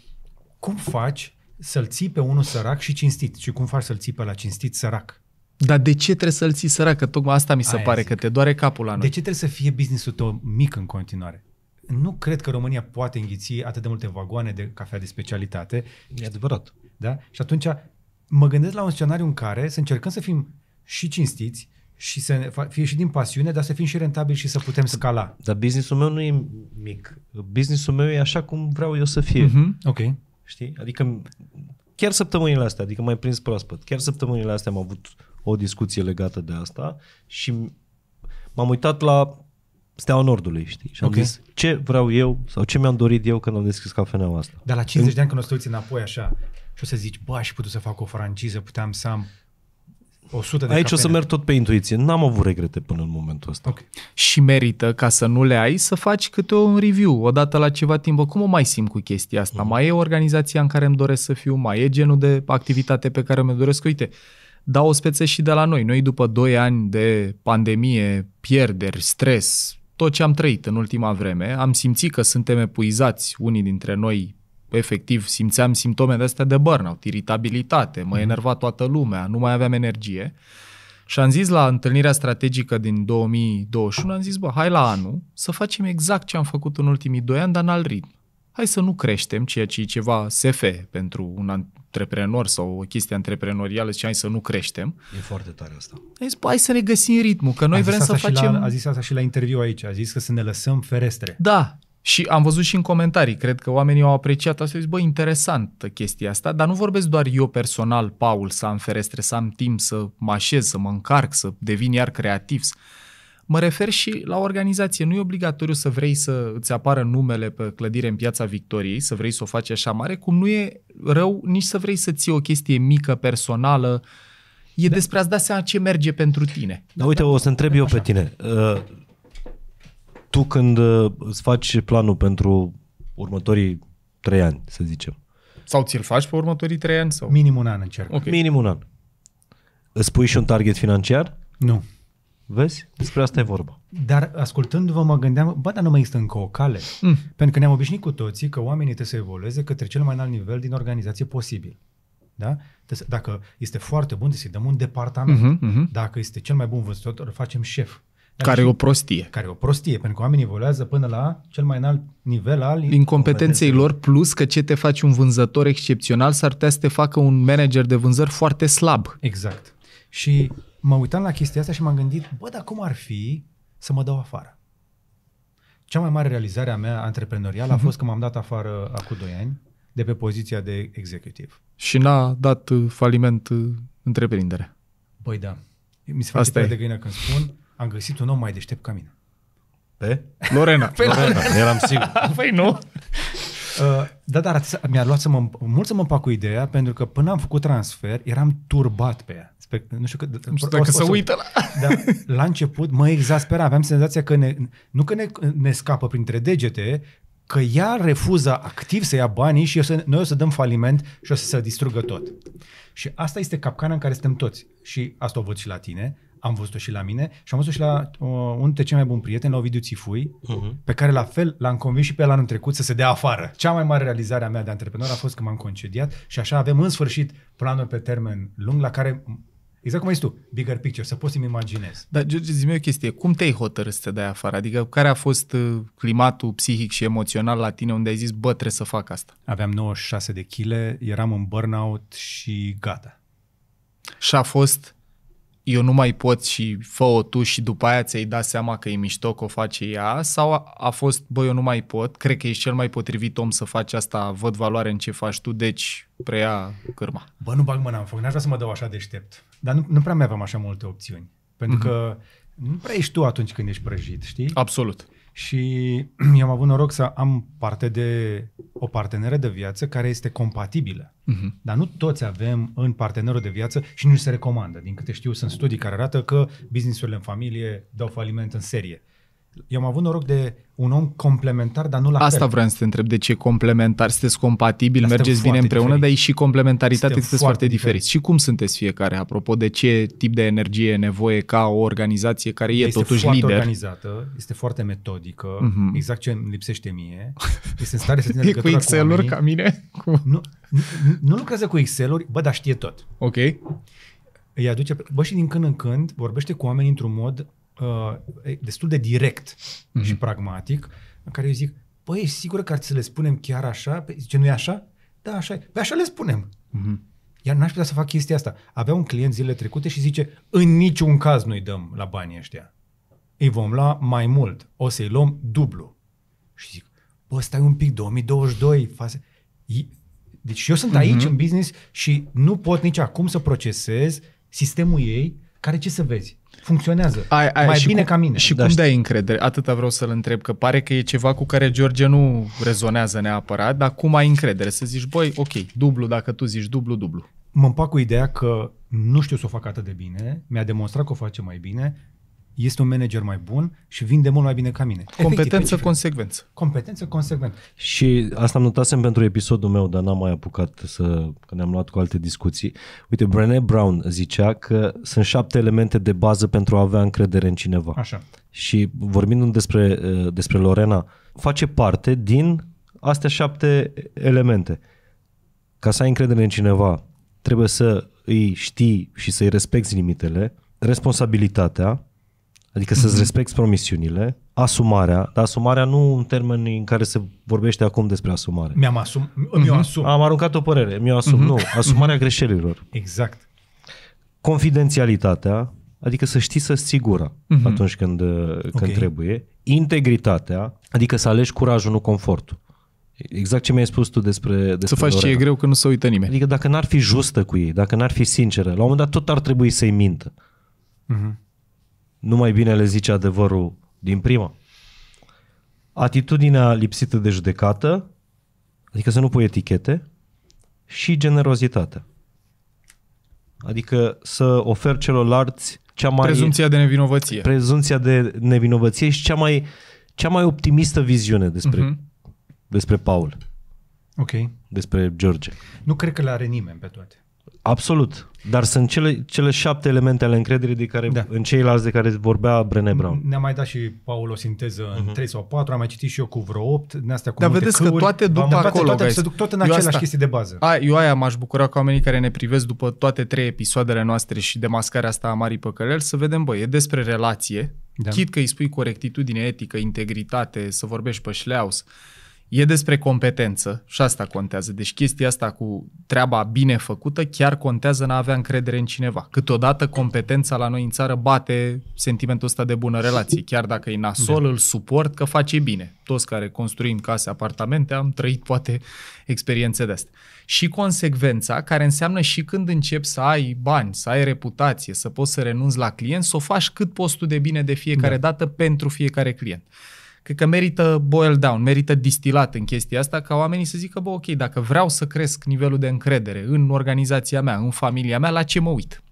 cum faci să-l ții pe unul sărac și cinstit? Și cum faci să-l ții pe la cinstit sărac? Dar de ce trebuie să-l ții sărac? Că tocmai asta mi se Aia pare, zic. că te doare capul la noi. De ce trebuie să fie businessul tău mic în continuare? Nu cred că România poate înghiți atât de multe vagoane de cafea de specialitate. E adevărat. Da? Și atunci mă gândesc la un scenariu în care să încercăm să fim și cinstiți, și să fie și din pasiune, dar să fim și rentabili și să putem scala. Dar businessul meu nu e mic. Businessul meu e așa cum vreau eu să fie. Mm-hmm. Ok. Știi? Adică chiar săptămânile astea, adică mai prins proaspăt, chiar săptămânile astea am avut o discuție legată de asta și m-am uitat la Steaua Nordului, știi? Și am okay. zis ce vreau eu sau ce mi-am dorit eu când am deschis cafeneaua asta. Dar la 50 În... de ani când o să înapoi așa și o să zici, bă, aș putut să fac o franciză, puteam să am 100 de Aici capele. o să merg tot pe intuiție. N-am avut regrete până în momentul ăsta. Okay. Și merită, ca să nu le ai, să faci câte un review odată la ceva timp. Bă, cum o mai simt cu chestia asta? Mm. Mai e organizația în care îmi doresc să fiu? Mai e genul de activitate pe care mi doresc? Uite, dau o speță și de la noi. Noi după 2 ani de pandemie, pierderi, stres, tot ce am trăit în ultima vreme, am simțit că suntem epuizați unii dintre noi efectiv simțeam simptome de astea de burnout, iritabilitate, mă mhm. enerva toată lumea, nu mai aveam energie. Și am zis la întâlnirea strategică din 2021, am zis, bă, hai la anul să facem exact ce am făcut în ultimii doi ani, dar în alt ritm. Hai să nu creștem, ceea ce e ceva SF pentru un antreprenor sau o chestie antreprenorială, și hai să nu creștem. E foarte tare asta. Ai zis, bă, hai să ne găsim ritmul, că noi vrem să facem... La, a zis asta și la interviu aici, a zis că să ne lăsăm ferestre. Da, și am văzut și în comentarii, cred că oamenii au apreciat asta, zis, bă, interesantă chestia asta, dar nu vorbesc doar eu personal, Paul, să am ferestre, să am timp să mă așez, să mă încarc, să devin iar creativ. Mă refer și la organizație. Nu e obligatoriu să vrei să îți apară numele pe clădire în piața Victoriei, să vrei să o faci așa mare, cum nu e rău nici să vrei să ții o chestie mică, personală. E da. despre a-ți da seama ce merge pentru tine. Da, uite, o să întreb eu pe tine. Uh, tu când uh, îți faci planul pentru următorii trei ani, să zicem. Sau ți-l faci pe următorii trei ani? sau? Minim un an încerc. Okay. Minim un an. Îți pui și un target financiar? Nu. Vezi? Despre asta e vorba. Dar ascultându-vă mă gândeam, bă, dar nu mai există încă o cale. Mm. Pentru că ne-am obișnuit cu toții că oamenii trebuie să evolueze către cel mai înalt nivel din organizație posibil. Da? Dacă este foarte bun, să-i dăm un departament. Mm-hmm, mm-hmm. Dacă este cel mai bun văzător, îl facem șef. Care e o prostie. Care e o prostie, pentru că oamenii evoluează până la cel mai înalt nivel al incompetenței lor, plus că ce te faci un vânzător excepțional s-ar putea să te facă un manager de vânzări foarte slab. Exact. Și mă uitam la chestia asta și m-am gândit, bă, dar cum ar fi să mă dau afară? Cea mai mare realizare a mea antreprenorială a mhm. fost că m-am dat afară acum 2 ani de pe poziția de executiv. Și n-a dat uh, faliment uh, întreprinderea. Băi, da. Mi se face Asta e. de gâină când spun am găsit un om mai deștept ca mine. Pe? Lorena. Pe Lorena. Lorena. Eram sigur. păi nu. Uh, da, dar mi-a luat să mă, mult să mă împac cu ideea, pentru că până am făcut transfer, eram turbat pe ea. Spe, nu știu că... Nu știu dacă o, să o, uită la... Da, la început mă exaspera, aveam senzația că ne, nu că ne, ne scapă printre degete, că ea refuză activ să ia banii și o să, noi o să dăm faliment și o să se distrugă tot. Și asta este capcana în care suntem toți. Și asta o văd și la tine am văzut-o și la mine și am văzut-o și la uh, unul dintre cei mai buni prieteni, la Ovidiu Țifui, uh-huh. Mhm. pe care la fel l-am convins și pe el anul trecut să se dea afară. Cea mai mare realizare a mea de antreprenor a fost că m-am concediat și așa avem în sfârșit planuri pe termen lung la care Exact cum ai tu, bigger picture, să poți să-mi imaginez. Dar, George, zi o chestie. Cum te-ai hotărât să te dai afară? Adică care a fost uh, climatul psihic și emoțional la tine unde ai zis, bă, trebuie să fac asta? Aveam 96 de chile, eram în burnout și gata. Și a fost eu nu mai pot și fă-o tu și după aia ți-ai dat seama că e mișto că o face ea sau a, a fost, băi, eu nu mai pot, cred că ești cel mai potrivit om să faci asta, văd valoare în ce faci tu, deci preia cârma. Bă, nu bag mâna în foc, n-aș vrea să mă dau așa deștept, dar nu, nu prea mai aveam așa multe opțiuni, pentru mm-hmm. că nu prea ești tu atunci când ești prăjit, știi? Absolut și eu am avut noroc să am parte de o parteneră de viață care este compatibilă. Uh-huh. Dar nu toți avem în partenerul de viață și nu se recomandă. Din câte știu, sunt studii care arată că businessurile în familie dau faliment în serie. Eu am avut noroc de un om complementar, dar nu la Asta fel. vreau să te întreb, de ce complementar? Sunteți compatibili, mergeți bine împreună, diferit. dar e și complementaritate, suntem sunteți foarte, foarte diferiți. Și cum sunteți fiecare, apropo, de ce tip de energie e nevoie ca o organizație care este e totuși lider? Este foarte organizată, este foarte metodică, mm-hmm. exact ce îmi lipsește mie. Este în stare să ține e cu Excel-uri cu ca mine? Nu, nu, nu lucrează cu Excel-uri, bă, dar știe tot. Ok. Îi aduce, bă, și din când în când vorbește cu oamenii într-un mod Uh, destul de direct mm-hmm. și pragmatic, în care eu zic, păi, ești sigur că ar să le spunem chiar așa? Păi, zice, nu e așa? Da, așa e. Păi așa le spunem. Mm-hmm. Iar n-aș putea să fac chestia asta. Avea un client zilele trecute și zice, în niciun caz nu-i dăm la banii ăștia. Îi vom lua mai mult. O să-i luăm dublu. Și zic, bă, stai un pic, 2022, fase... Deci eu sunt aici mm-hmm. în business și nu pot nici acum să procesez sistemul ei, care ce să vezi? funcționează ai, ai, mai bine cu, ca mine. Și da, cum dai încredere? Atâta vreau să-l întreb, că pare că e ceva cu care George nu rezonează neapărat, dar cum ai încredere? Să zici, băi, ok, dublu, dacă tu zici dublu, dublu. Mă împac cu ideea că nu știu să o fac atât de bine, mi-a demonstrat că o face mai bine, este un manager mai bun și vinde mult mai bine ca mine. Competență, deci- consecvență. Competență, consecvență. Și asta am notat pentru episodul meu, dar n-am mai apucat să, că ne-am luat cu alte discuții. Uite, Brené Brown zicea că sunt șapte elemente de bază pentru a avea încredere în cineva. Așa. Și vorbind despre, uh, despre Lorena, face parte din astea șapte elemente. Ca să ai încredere în cineva, trebuie să îi știi și să-i respecti limitele, responsabilitatea, Adică să-ți mhm. respecti promisiunile, asumarea, dar asumarea nu în termenii în care se vorbește acum despre asumare. Mi-am asum, mi uh-huh. Mhm. asum. Am aruncat o părere, mi-o asum, uh-huh. nu, asumarea uh-huh. greșelilor. Exact. Confidențialitatea, adică să știi să-ți sigura uh-huh. atunci când, când okay. trebuie. Integritatea, adică să alegi curajul, nu confortul. Exact ce mi-ai spus tu despre, despre Să faci Lorena. ce e greu că nu se uită nimeni. Adică dacă n-ar fi justă cu ei, dacă n-ar fi sinceră, la un moment dat tot ar trebui să-i mintă. Uh-huh nu mai bine le zice adevărul din prima. Atitudinea lipsită de judecată, adică să nu pui etichete, și generozitatea. Adică să oferi celorlalți cea mai... Prezumția de nevinovăție. Prezumția de nevinovăție și cea mai, cea mai optimistă viziune despre, uh-huh. despre Paul. Ok. Despre George. Nu cred că le are nimeni pe toate. Absolut. Dar sunt cele, cele șapte elemente ale încrederii de care, da. în ceilalți de care vorbea Brené Brown. Ne-a mai dat și Paul o sinteză uh-huh. în 3 mhm. sau 4, am mai citit și eu cu vreo 8, din astea cu Dar vedeți căuri, că toate duc acolo, toate, toate se duc tot în aceleași asta, chestii de bază. A, eu aia m-aș bucura ca oamenii care ne privesc după toate trei episoadele noastre și demascarea asta a Marii Păcăleli să vedem, băi, e despre relație, da. chit că îi spui corectitudine etică, integritate, să vorbești pe șleaus, E despre competență și asta contează. Deci chestia asta cu treaba bine făcută chiar contează în a avea încredere în cineva. Câteodată competența la noi în țară bate sentimentul ăsta de bună relație. Chiar dacă e nasol, îl suport că face bine. Toți care construim case, apartamente, am trăit poate experiențe de astea. Și consecvența, care înseamnă și când începi să ai bani, să ai reputație, să poți să renunți la client, să o faci cât poți tu de bine de fiecare da. dată pentru fiecare client cred că merită boil down, merită distilat în chestia asta ca oamenii să zică, bă, ok, dacă vreau să cresc nivelul de încredere în organizația mea, în familia mea, la ce mă uit?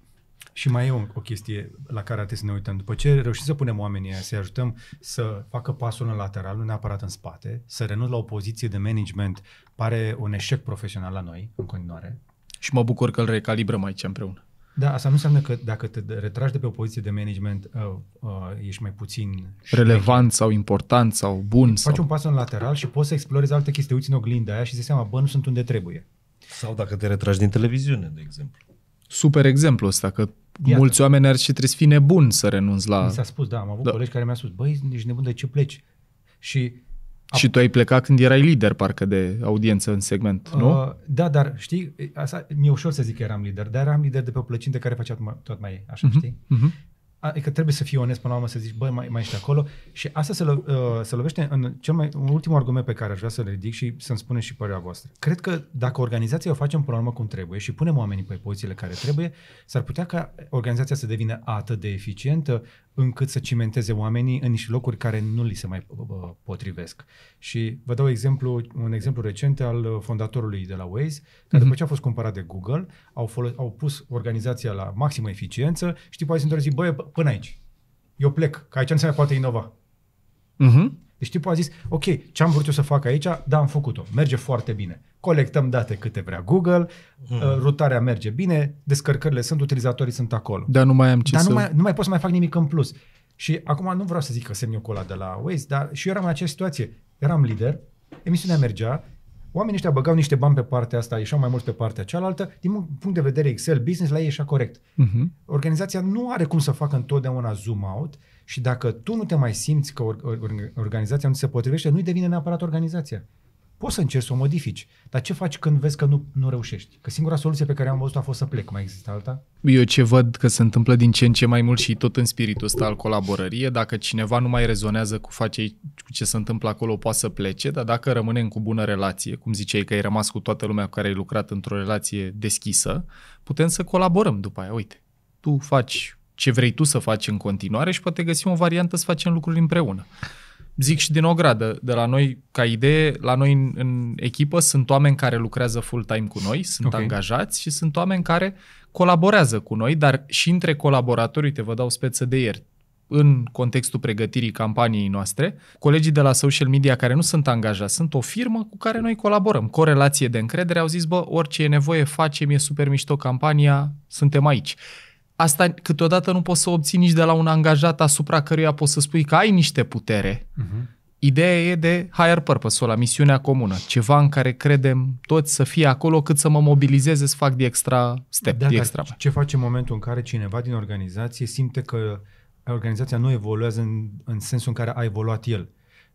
Și mai e o, o chestie la care trebuie să ne uităm. După ce reușim să punem oamenii să-i ajutăm să facă pasul în lateral, nu neapărat în spate, să renunț la o poziție de management, pare un eșec profesional la noi în continuare. Și mă bucur că îl recalibrăm aici împreună. Da, asta nu înseamnă că dacă te retragi de pe o poziție de management, uh, uh, ești mai puțin... Relevant sau important sau bun. Faci sau... un pas în lateral și poți să explorezi alte chestii, uiți în oglinda aia și zici seama, bă, nu sunt unde trebuie. Sau dacă te retragi din televiziune, de exemplu. Super exemplu ăsta, că Iată. mulți oameni ar și trebuie să fii nebun să renunți la... Mi s-a spus, da, am avut da. colegi care mi-au spus, băi, ești nebun, de ce pleci? Și și tu ai plecat când erai lider, parcă, de audiență în segment, nu? Uh, da, dar știi, asta, mi-e ușor să zic că eram lider, dar eram lider de pe o plăcintă care facea tot mai așa, uh-huh, știi? Uh-huh. Adică trebuie să fii onest până la urmă să zici, băi, mai, mai ești acolo. Și asta se, lo- uh, ă, se lovește în cel mai, un ultimul argument pe care aș vrea să-l ridic și să-mi spuneți și părerea voastră. Cred că dacă organizația o facem până la urmă cum trebuie și punem oamenii pe pozițiile care trebuie, s-ar putea ca organizația să devină atât de eficientă, încât să cimenteze oamenii în niște locuri care nu li se mai uh, uh, potrivesc. Și vă dau exemplu, un exemplu recent al uh, fondatorului de la Waze, care uh-huh. după ce a fost cumpărat de Google, au, folos, au pus organizația la maximă eficiență și după aceea se întâlnesc zic, băi, până aici, eu plec, că aici nu se mai poate inova. Uh-huh. Deci tipul a zis, ok, ce am vrut eu să fac aici, da, am făcut-o, merge foarte bine. Colectăm date câte vrea Google, hmm. Uh, rutarea merge bine, descărcările sunt, utilizatorii sunt acolo. Dar nu mai am ce dar să... Nu mai, nu mai pot să mai fac nimic în plus. Și acum nu vreau să zic că semn eu cola de la Waze, dar și eu eram în această situație. Eram lider, emisiunea mergea, oamenii ăștia băgau niște bani pe partea asta, ieșeau mai mult pe partea cealaltă, din punct de vedere Excel, business la ei ieșea corect. uh Organizația nu are cum să facă întotdeauna zoom out, și dacă tu nu te mai simți că organizația nu se potrivește, nu-i devine neapărat organizația. Poți să încerci să o modifici, dar ce faci când vezi că nu, nu reușești? Că singura soluție pe care am văzut a fost să plec. Mai există alta? Eu ce văd că se întâmplă din ce în ce mai mult și tot în spiritul ăsta al colaborării, dacă cineva nu mai rezonează cu, face, cu ce se întâmplă acolo, poate să plece, dar dacă rămânem cu bună relație, cum ziceai că ai rămas cu toată lumea cu care ai lucrat într-o relație deschisă, putem să colaborăm după aia. Uite, tu faci ce vrei tu să faci în continuare și poate găsim o variantă să facem lucruri împreună. Zic și din gradă, de la noi, ca idee, la noi în, în echipă sunt oameni care lucrează full-time cu noi, sunt okay. angajați și sunt oameni care colaborează cu noi, dar și între colaboratori, uite, vă dau speță de ieri, în contextul pregătirii campaniei noastre, colegii de la social media care nu sunt angajați, sunt o firmă cu care noi colaborăm, cu o relație de încredere, au zis, bă, orice e nevoie facem, e super mișto campania, suntem aici asta câteodată nu poți să obții nici de la un angajat asupra căruia poți să spui că ai niște putere. Uh-huh. Ideea e de higher purpose-ul la misiunea comună, ceva în care credem toți să fie acolo cât să mă mobilizeze să fac de extra step, da, de extra. Ce face în momentul în care cineva din organizație simte că organizația nu evoluează în, în sensul în care a evoluat el?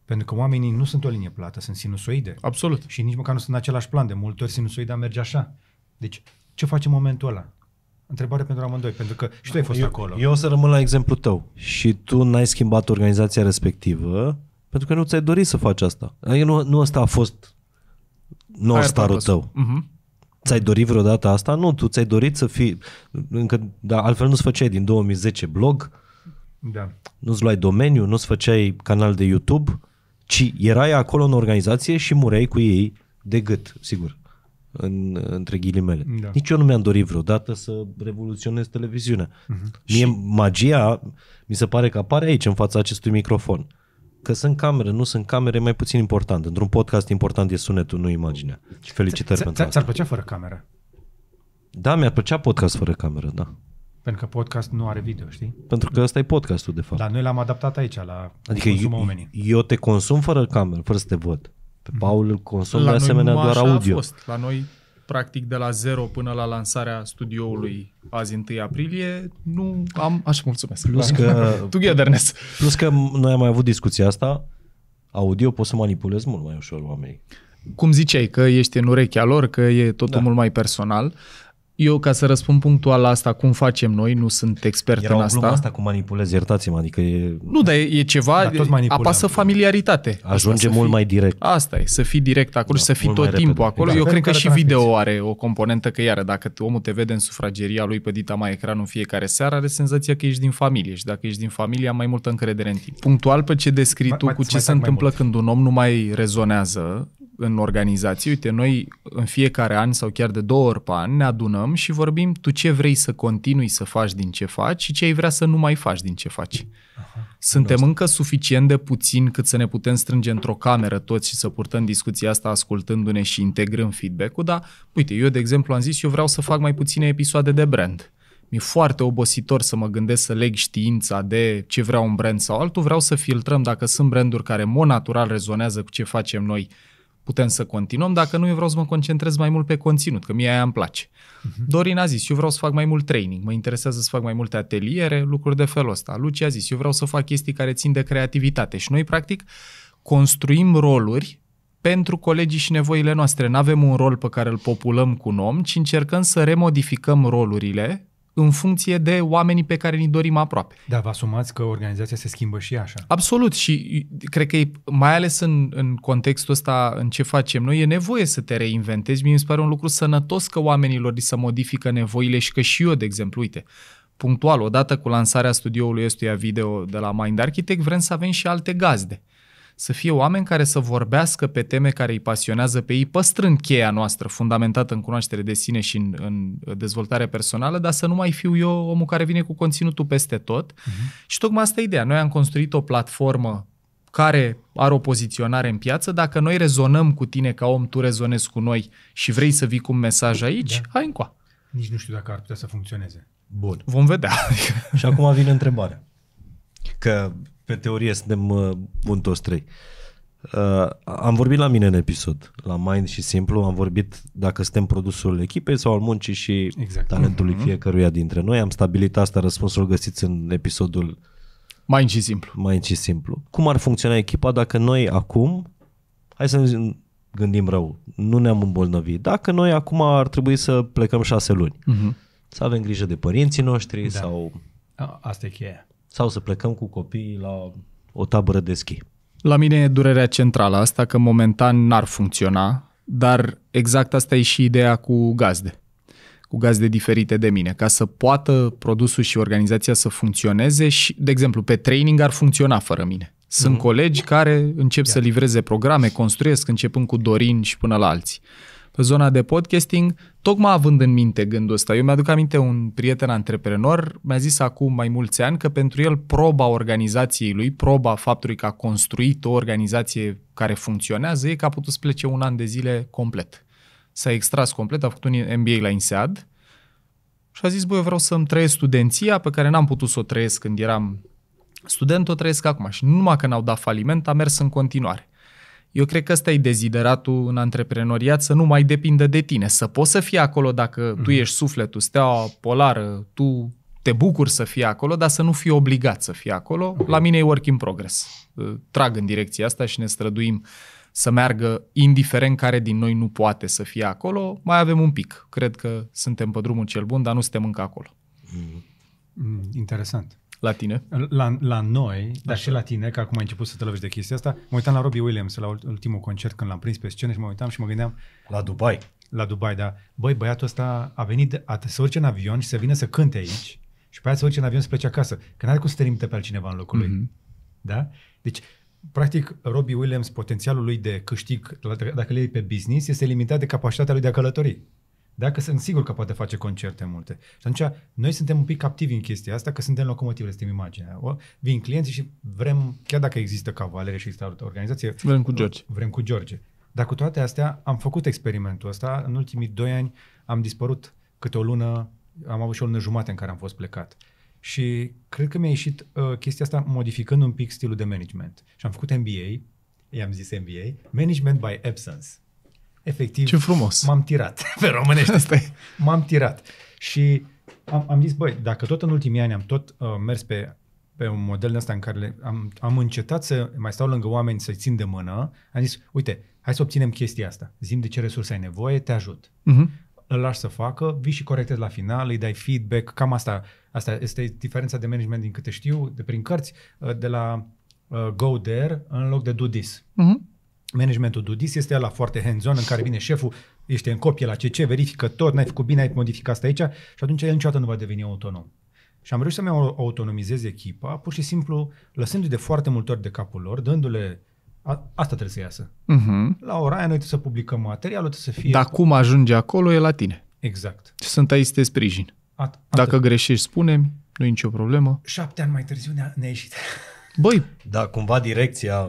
Pentru că oamenii nu sunt o linie plată, sunt sinusoide. Absolut. Și nici măcar nu sunt în același plan. De multe ori sinusoida merge așa. Deci, ce face în momentul ăla? Întrebare pentru amândoi, pentru că și tu ai fost eu, acolo. Eu o să rămân la exemplu tău și tu n-ai schimbat organizația respectivă pentru că nu ți-ai dorit să faci asta. Adică nu, nu asta a fost nou starul tău. Uh-huh. Ți-ai dorit vreodată asta? Nu, tu ți-ai dorit să fii... Încă, da, altfel nu-ți făceai din 2010 blog, da. nu-ți luai domeniu, nu-ți făceai canal de YouTube, ci erai acolo în organizație și mureai cu ei de gât, sigur în, între ghilimele. Da. Nici eu nu mi-am dorit vreodată să revoluționez televiziunea. Uh-huh. Mie și... magia mi se pare că apare aici, în fața acestui microfon. Că sunt camere, nu sunt camere, mai puțin important. Într-un podcast important e sunetul, nu imaginea. Și felicitări pentru asta. Ți-ar plăcea fără cameră? Da, mi-ar plăcea podcast fără cameră, da. Pentru că podcast nu are video, știi? Pentru că ăsta e podcastul, de fapt. Dar noi l-am adaptat aici, la adică eu, oamenii. eu te consum fără cameră, fără să te văd. Pe mm-hmm. Paul îl consum la de asemenea doar audio. A fost. La noi, practic, de la zero până la lansarea studioului azi 1 aprilie, nu am... Așa, mulțumesc. Plus că, Togetherness. Plus că noi am mai avut discuția asta, audio poți să manipulezi mult mai ușor oamenii. Cum ziceai, că ești în urechea lor, că e totul da. mult mai personal. Eu, ca să răspund punctual la asta, cum facem noi, nu sunt expert Era în asta. asta cu manipulez, iertați-mă, adică e... Nu, dar e, e ceva, da, apasă familiaritate. Ajunge mult fi, mai direct. Asta e, să fii direct acolo da, și să fii tot timpul repede. acolo. Exact. Eu cred că și video are o componentă că, iară, dacă omul te vede în sufrageria lui pe dita mai ecran în fiecare seară, are senzația că ești din familie și dacă ești din familie, am mai multă încredere în tine. Punctual pe ce descrii tu, cu ce se întâmplă când un om nu mai rezonează, în organizații, uite, noi în fiecare an sau chiar de două ori pe an ne adunăm și vorbim tu ce vrei să continui să faci din ce faci și ce ai vrea să nu mai faci din ce faci. Aha, Suntem în încă suficient de puțin cât să ne putem strânge într-o cameră toți și să purtăm discuția asta ascultându-ne și integrând feedback-ul, dar uite, eu de exemplu am zis, eu vreau să fac mai puține episoade de brand. Mi-e foarte obositor să mă gândesc să leg știința de ce vreau un brand sau altul, vreau să filtrăm dacă sunt branduri care, în mod natural, rezonează cu ce facem noi, putem să continuăm, dacă nu, eu vreau să mă concentrez mai mult pe conținut, că mie aia îmi place. Uh-huh. Dorin a zis, eu vreau să fac mai mult training, mă interesează să fac mai multe ateliere, lucruri de felul ăsta. Luci a zis, eu vreau să fac chestii care țin de creativitate și noi, practic, construim roluri pentru colegii și nevoile noastre. Nu avem un rol pe care îl populăm cu un om, ci încercăm să remodificăm rolurile în funcție de oamenii pe care ni dorim aproape. Da, vă asumați că organizația se schimbă și așa. Absolut și cred că e, mai ales în, în contextul ăsta, în ce facem noi, e nevoie să te reinventezi. Mie mi se pare un lucru sănătos că oamenilor li se modifică nevoile și că și eu, de exemplu, uite, punctual, odată cu lansarea studioului ăstuia video de la Mind Architect, vrem să avem și alte gazde. Uh, să fie oameni care să vorbească pe teme care îi pasionează pe ei, păstrând cheia noastră fundamentată în cunoaștere de sine și în, în dezvoltare personală, dar să nu mai fiu eu omul care vine cu conținutul peste tot. Uh-huh. Și tocmai asta e ideea. Noi am construit o platformă care are o poziționare în piață, dacă noi rezonăm cu tine ca om, tu rezonezi cu noi și vrei să vii cu un mesaj aici, da. hai încoa. Nici nu știu dacă ar putea să funcționeze. Bun. Vom vedea. și acum vine întrebarea. Că pe teorie suntem uh, bun toți trei. Uh, am vorbit la mine în episod, la Mind și Simplu, am vorbit dacă suntem produsul echipei sau al muncii și exact. talentului mm-hmm. fiecăruia dintre noi. Am stabilit asta, răspunsul găsiți în episodul Mind și Simplu. Mind și Simplu. Cum ar funcționa echipa dacă noi acum, hai să ne gândim rău, nu ne-am îmbolnăvit, dacă noi acum ar trebui să plecăm șase luni, mm-hmm. să avem grijă de părinții noștri da. sau... asta e cheia sau să plecăm cu copiii la o tabără de schi. La mine e durerea centrală asta că momentan n-ar funcționa, dar exact asta e și ideea cu gazde cu gazde diferite de mine, ca să poată produsul și organizația să funcționeze și, de exemplu, pe training ar funcționa fără mine. Sunt mm-hmm. colegi care încep Iar. să livreze programe, construiesc, începând cu Dorin și până la alții zona de podcasting, tocmai având în minte gândul ăsta. Eu mi-aduc aminte un prieten antreprenor, mi-a zis acum mai mulți ani că pentru el proba organizației lui, proba faptului că a construit o organizație care funcționează, e că a putut să plece un an de zile complet. S-a extras complet, a făcut un MBA la INSEAD și a zis, băi, eu vreau să-mi trăiesc studenția pe care n-am putut să o trăiesc când eram student, o trăiesc acum. Și numai că n-au dat faliment, a mers în continuare. Eu cred că ăsta e dezideratul în antreprenoriat, să nu mai depindă de tine, să poți să fii acolo dacă mm-hmm. tu mhm. ești sufletul, steaua polară, tu te bucuri să fii acolo, dar să nu fii obligat să fii acolo. Mm-hmm. La mine e work in progress. Uh, trag în direcția asta și ne străduim să meargă indiferent care din noi nu poate să fie acolo, mai avem un pic. Cred că suntem pe drumul cel bun, dar nu suntem încă acolo. Mm-hmm. Mm, interesant. La tine? La, la noi, Așa. dar și la tine, că acum ai început să te lovești de chestia asta. Mă uitam la Robbie Williams la ultimul concert când l-am prins pe scenă și mă uitam și mă gândeam... La Dubai. La Dubai, da. Băi, băiatul ăsta a venit, a, să urce în avion și să vină să cânte aici și pe aia să urce în avion să plece acasă. Că n-are cum să limite pe altcineva în locul mm-hmm. lui. Mhm. Da? Deci, practic, Robbie Williams, potențialul lui de câștig, dacă le iei pe business, este limitat de capacitatea lui de a călători. Dacă sunt sigur că poate face concerte multe. Și atunci noi suntem un pic captivi în chestia asta, că suntem locomotivele, suntem imaginea. O, vin clienții și vrem, chiar dacă există cavalere și există organizație, vrem cu George. Vrem cu George. Dar cu toate astea am făcut experimentul ăsta. În ultimii doi ani am dispărut câte o lună, am avut și o lună jumate în care am fost plecat. Și cred că mi-a ieșit uh, chestia asta modificând un pic stilul de management. Și am făcut MBA, i-am zis MBA, Management by Absence efectiv... Ce frumos! M-am tirat, pe românește. Asta M-am tirat. Și am, am zis, băi, dacă tot în ultimii ani am tot uh, mers pe, pe un model de ăsta în care le, am, am încetat să mai stau lângă oameni să-i țin de mână, am zis, uite, hai să obținem chestia asta. Zim de ce resurse ai nevoie, te ajut. Uh-huh. Îl lași să facă, vii și corectezi la final, îi dai feedback, cam asta, asta este diferența de management din câte știu, de prin cărți, uh, de la uh, go there în loc de do this. Uh-huh managementul Dudis este la foarte hands-on, în care vine șeful, ești în copie la CC, verifică tot, n-ai făcut bine, ai modificat asta aici și atunci el niciodată nu va deveni autonom. Și am reușit să-mi autonomizez echipa, pur și simplu lăsându-i de foarte multe ori de capul lor, dându-le a, asta trebuie să iasă. Uh-huh. La ora aia noi trebuie să publicăm materialul, trebuie să fie... Dar cum ajunge acolo e la tine. Exact. sunt aici să te sprijin. At- at- Dacă greșești, spunem, nu e nicio problemă. Șapte ani mai târziu ne-a, ne-a ieșit. Băi! Da, cumva direcția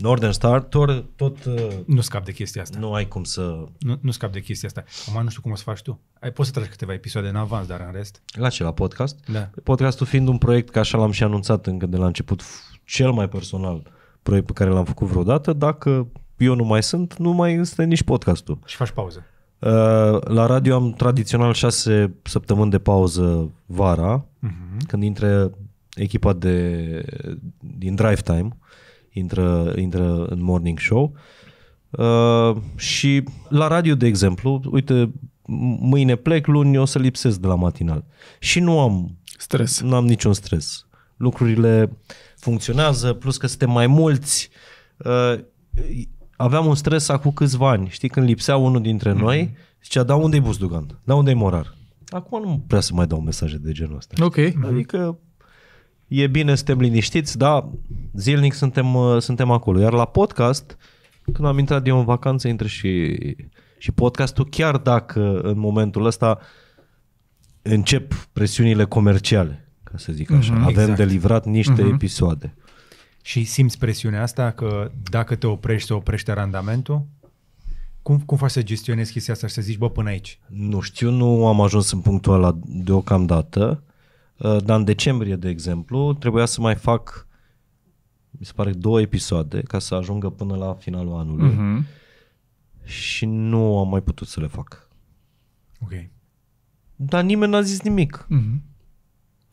Northern Star tot... tot uh, nu scap de chestia asta. Nu ai cum să... Nu, nu scap de chestia asta. Acum nu știu cum o să faci tu. Ai, poți să tragi câteva episoade în avans, dar în rest... La ce? La podcast? Da. Podcastul fiind un proiect, ca așa l-am și anunțat încă de la început, cel mai personal proiect pe care l-am făcut vreodată, dacă eu nu mai sunt, nu mai este nici podcastul. Și faci pauză. Uh, la radio am tradițional șase săptămâni de pauză vara, uh-huh. când intre echipa de, din Drive Time, uh, intră, intră în morning show. Uh, și la radio, de exemplu, uite, mâine plec, luni o să lipsesc de la matinal. Și nu am stres. Nu am niciun stres. Lucrurile funcționează, plus că suntem mai mulți. Uh, aveam un stres acum câțiva ani, știi, când lipsea unul dintre mm-hmm. noi, mhm. zicea, da, unde-i Buzdugan? Da, unde-i Morar? Acum nu prea să mai dau mesaje de genul ăsta. Ok. Mhm. Adică e bine, suntem liniștiți, da, zilnic suntem, uh, suntem acolo. Iar la podcast, când am intrat eu în vacanță, intră și, și podcastul, chiar dacă în momentul ăsta încep presiunile comerciale, ca să zic așa. Mm-hmm, Avem exact. de livrat niște mm-hmm. episoade. Și simți presiunea asta că dacă te oprești, se oprește randamentul? Cum, cum faci să gestionezi chestia asta și să zici, bă, până aici? Nu știu, nu am ajuns în punctul ăla deocamdată. Uh, dar în decembrie, de exemplu, trebuia să mai fac, mi se pare, două episoade ca să ajungă până la finalul anului. Uh-huh. Și nu am mai putut să le fac. Ok. Dar nimeni n-a zis nimic. Uh-huh.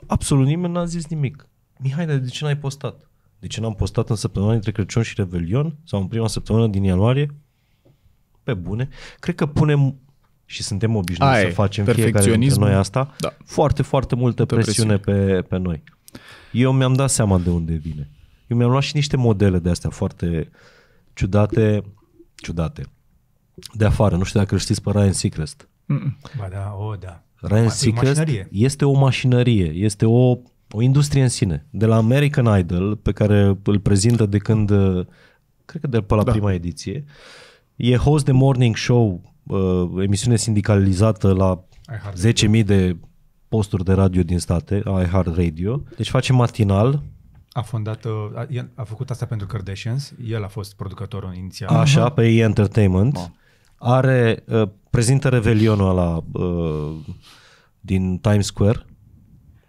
Absolut nimeni n-a zis nimic. Mihai, dar de ce n-ai postat? De ce n-am postat în săptămâna între Crăciun și Revelion? Sau în prima săptămână din ianuarie? Pe bune. Cred că punem și suntem obișnuiți Ai, să facem fiecare dintre noi asta, da. foarte, foarte multă pe presiune, pe, pe noi. Eu mi-am dat seama de unde vine. Eu mi-am luat și niște modele de astea foarte ciudate, ciudate, de afară. Nu știu dacă îl știți pe Ryan Seacrest. Mm. Ba da, o, oh, da. Ryan Ma, Seacrest este o mașinărie, este o, o industrie în sine. De la American Idol, pe care îl prezintă de când, cred că de pe la da. prima ediție, e host de morning show uh, emisiune sindicalizată la 10.000 de posturi de radio din state, iHeart Radio. Deci face matinal. A fondat, uh, a, a făcut asta pentru Kardashians, el a fost producătorul inițial. Așa, pe E! Entertainment. Ba. Are, uh, prezintă Revelionul ăla uh, din Times Square,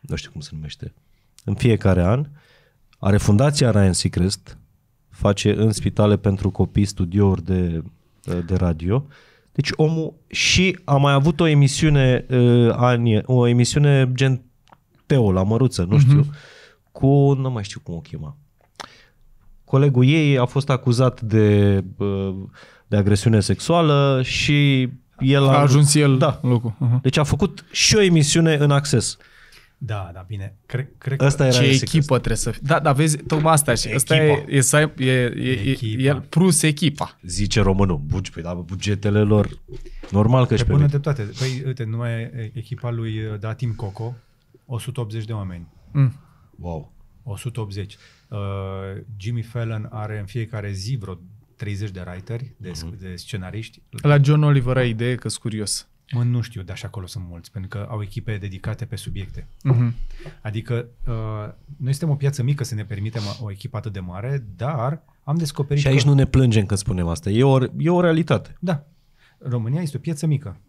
nu știu cum se numește, în fiecare an. Are fundația Ryan Seacrest, face în spitale pentru copii studiouri de, uh, de radio. Deci omul și a mai avut o emisiune uh, anie, o emisiune gen Teo la Măruță, nu știu, uh-huh. cu, nu mai știu cum o chema. Colegul ei a fost acuzat de, uh, de agresiune sexuală și el a, a ajuns el da. locul. Uh-huh. Deci a făcut și o emisiune în acces. Da, da, bine. Cre- cred asta că... era Ce echipă asta. trebuie să fie. Da, da, vezi, tocmai asta și asta e, e, să e, e, e, e, plus echipa. Zice românul, bugi, păi, da, bugetele lor, normal că și pe de toate. Păi, uite, numai echipa lui uh, da, Tim Coco, 180 de oameni. Mm. Wow. 180. Uh, Jimmy Fallon are în fiecare zi vreo 30 de writeri, de, uh-huh. de scenariști. La John Oliver ai idee că sunt curios. Mă, nu știu, dar și acolo sunt mulți, pentru că au echipe dedicate pe subiecte. Uh-huh. Adică, uh, noi suntem o piață mică să ne permitem o echipă atât de mare, dar am descoperit. Și aici că... nu ne plângem când spunem asta. E o, e o realitate. Da. România este o piață mică.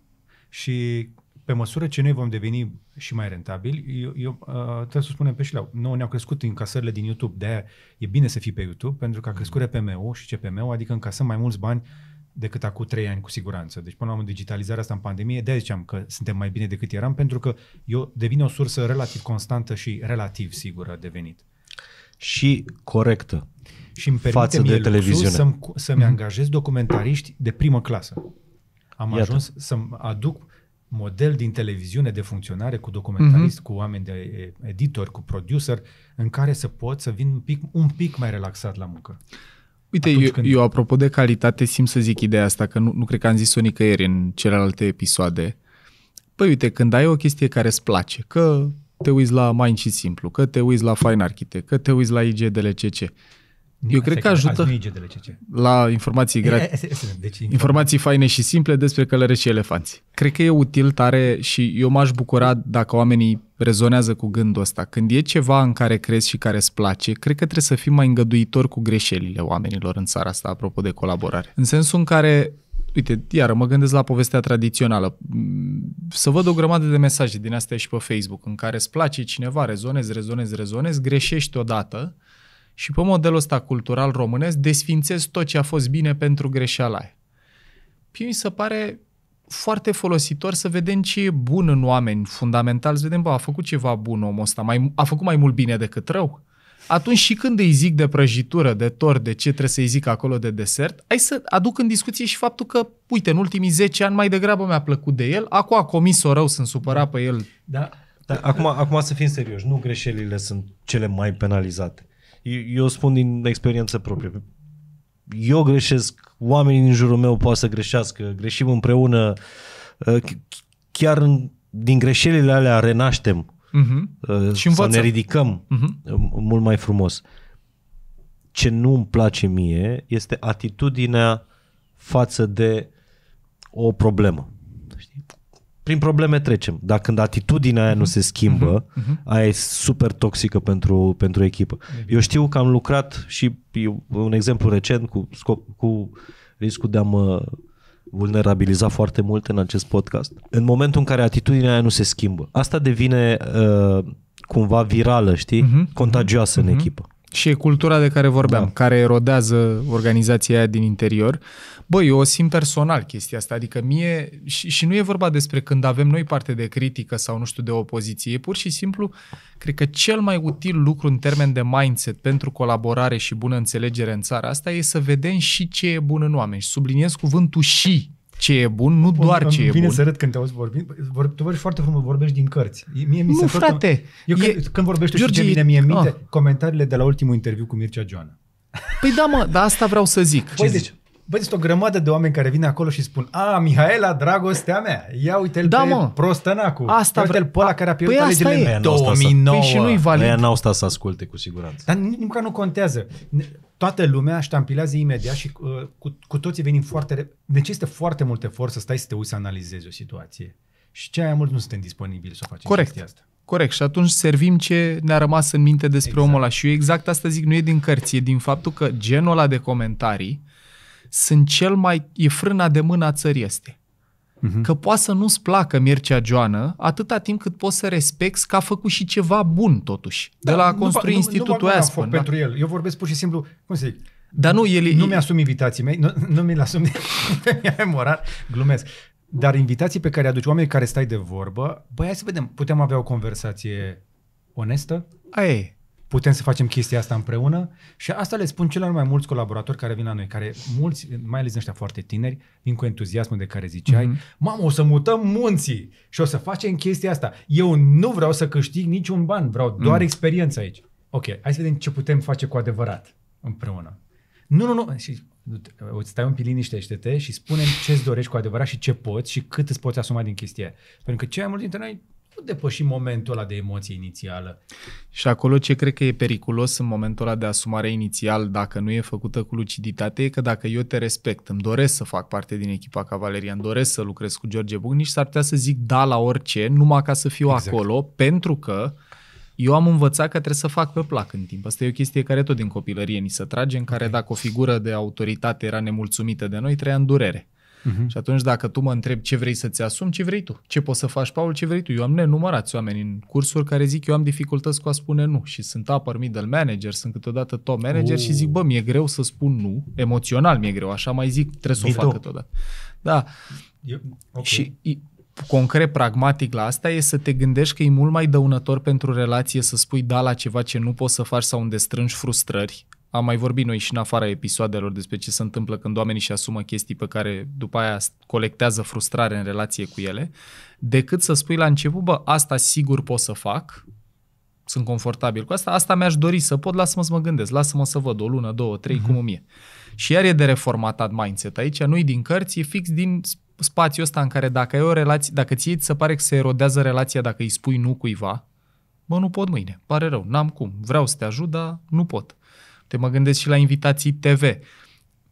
Și pe măsură ce noi vom deveni și mai rentabili, eu, eu uh, trebuie să spunem pe șleau, Noi ne-au crescut încasările din YouTube, de-aia e bine să fii pe YouTube, pentru că a crescut mhm. RPM-ul și CPM-ul, adică încasăm mai mulți bani decât acum trei ani, cu siguranță. Deci, până la urmă, digitalizarea asta în pandemie, de-aia ziceam că suntem mai bine decât eram, pentru că eu devin o sursă relativ constantă și relativ sigură de venit. Și corectă. Și îmi permite față mie de televiziune. Să-mi, să-mi mhm. angajez documentariști de primă clasă. Am Iată. ajuns să-mi aduc model din televiziune de funcționare cu documentarist, mm-hmm. cu oameni de editor, cu producer, în care să pot să vin un pic, un pic mai relaxat la muncă. Uite, eu, când... eu apropo de calitate simt să zic ideea asta, că nu, nu cred că am zis-o nicăieri în celelalte episoade. Păi uite, când ai o chestie care îți place, că te uiți la Mind și Simplu, că te uiți la Fine Architect, că te uiți la IGDLCC, eu adică cred că ajută la informații gratis. Deci, informații faine și simple despre călăre și elefanți. Cred că e util tare și eu m-aș bucura dacă oamenii rezonează cu gândul ăsta. Când e ceva în care crezi și care îți place, cred că trebuie să fim mai îngăduitor cu greșelile oamenilor în țara asta, apropo de colaborare. În sensul în care uite, iară, mă gândesc la povestea tradițională. Să văd o grămadă de mesaje din astea și pe Facebook, în care îți place cineva, rezonezi, rezonezi, rezonezi, greșești odată, și pe modelul ăsta cultural românesc desfințez tot ce a fost bine pentru greșeala aia. Păi mi se pare foarte folositor să vedem ce e bun în oameni, fundamental, să vedem, bă, a făcut ceva bun omul ăsta, mai, a făcut mai mult bine decât rău. Atunci și când îi zic de prăjitură, de tort, de ce trebuie să-i zic acolo de desert, hai să aduc în discuție și faptul că, uite, în ultimii 10 ani mai degrabă mi-a plăcut de el, acum a comis-o rău, sunt supărat pe el. Da, da. Acum, acum să fim serioși, nu greșelile sunt cele mai penalizate eu spun din experiență proprie. Eu greșesc, oamenii din jurul meu poate să greșească, greșim împreună, uh, chiar din greșelile alea renaștem uh-huh. Mhm. să sau ne ridicăm uh-huh. mult mai frumos. Ce nu îmi place mie este atitudinea față de o problemă prin probleme trecem. Dar când atitudinea aia nu mhm. se schimbă, mhm. Mhm. aia e super toxică pentru, pentru echipă. Eu știu că am lucrat și eu, un exemplu recent cu, scop, cu riscul de a mă vulnerabiliza foarte mult în acest podcast. În momentul în care atitudinea aia nu se schimbă, asta devine uh, cumva virală, știi? Uh-huh. Contagioasă uh-huh. în echipă. Și e cultura de care vorbeam, da. care erodează organizația din interior. Băi, eu o simt personal chestia asta, adică mie, și, și nu e vorba despre când avem noi parte de critică sau, nu știu, de opoziție, e pur și simplu, cred că cel mai util lucru în termen de mindset pentru colaborare și bună înțelegere în țara asta e să vedem și ce e bun în oameni. Și subliniez cuvântul și, ce e bun, nu doar ce e bun. Vine să râd când te auzi vorbind. Vor, tu vorbești foarte frumos, vorbești din cărți. Mie mi se nu, frate. Că, eu e, când, când vorbești tu George, și vine mie în minte, ah. comentariile de la ultimul interviu cu Mircea Joana. Păi da, mă, dar asta vreau să zic. Păi, deci, Bă, este o grămadă de oameni care vin acolo și spun A, Mihaela, dragostea mea, ia uite-l da, pe prostănacul, asta ia uite-l pe ăla care a pierdut păi alegerile asta e. 2009. Păi și nu-i valid. Aia n-au stat să asculte, cu siguranță. Dar măcar nu contează. Toată lumea ștampilează imediat și uh, cu, cu toții venim foarte... Necesită foarte mult efort să stai să te uiți să analizezi o situație. Și cea mai mult nu suntem disponibili să o facem Corect. asta. Corect. Și atunci servim ce ne-a rămas în minte despre exact. omul ăla. Și eu exact asta zic, nu e din cărți, e din faptul că genul ăla de comentarii sunt cel mai, e frâna de mână a țării este. Uh-huh. Că poate să nu-ți placă Mircea Joană atâta timp cât poți să respecti că a făcut și ceva bun totuși. Da, de la a construi nu, institutul nu, nu Nu da? pentru el. Eu vorbesc pur și simplu, cum să zic, dar nu, el, nu mi-asum invitații mei, nu, nu mi-l asum morar, glumesc. Dar invitații pe care aduci oamenii care stai de vorbă, băi, hai să vedem, putem avea o conversație onestă? Aia e putem să facem chestia asta împreună și asta le spun celor mai mulți colaboratori care vin la noi, care mulți, mai ales ăștia foarte tineri, vin cu entuziasmul de care ziceai, mm-hmm. mamă, o să mutăm munții și o să facem chestia asta. Eu nu vreau să câștig niciun ban, vreau doar mm. experiență aici. Ok, hai să vedem ce putem face cu adevărat împreună. Nu, nu, nu, și uh, stai un pic liniștește-te și spune ce îți dorești cu adevărat și ce poți și cât îți poți asuma din chestia Pentru că cei mai mulți dintre noi pot depăși momentul ăla de emoție inițială. Și acolo ce cred că e periculos în momentul ăla de asumare inițial, dacă nu e făcută cu luciditate, e că dacă eu te respect, îmi doresc să fac parte din echipa Cavaleria, îmi doresc să lucrez cu George Bucnici, s-ar putea să zic da la orice, numai ca să fiu exact. acolo, pentru că eu am învățat că trebuie să fac pe plac în timp. Asta e o chestie care tot din copilărie ni se trage, în care dacă o figură de autoritate era nemulțumită de noi, trăia în durere. Uh-huh. Și atunci dacă tu mă întrebi ce vrei să-ți asumi, ce vrei tu? Ce poți să faci, Paul, ce vrei tu? Eu am nenumărați oameni în cursuri care zic eu am dificultăți cu a spune nu și sunt upper middle manager, sunt câteodată top manager uh. și zic bă, mi-e greu să spun nu, emoțional mi-e greu, așa mai zic, trebuie să o fac câteodată. Da. Eu, okay. Și concret, pragmatic la asta e să te gândești că e mult mai dăunător pentru relație să spui da la ceva ce nu poți să faci sau unde strângi frustrări am mai vorbit noi și în afara episoadelor despre ce se întâmplă când oamenii și asumă chestii pe care după aia colectează frustrare în relație cu ele, decât să spui la început, bă, asta sigur pot să fac, sunt confortabil cu asta, asta mi-aș dori să pot, lasă-mă să mă gândesc, lasă-mă să văd o lună, două, trei, uh-huh. cum îmi e. Și iar e de reformatat mindset aici, nu-i din cărți, e fix din spațiul ăsta în care dacă ai o relație, dacă ție ți se pare că se erodează relația dacă îi spui nu cuiva, bă, nu pot mâine, pare rău, n-am cum, vreau să te ajut, dar nu pot. Te mă gândesc și la invitații TV.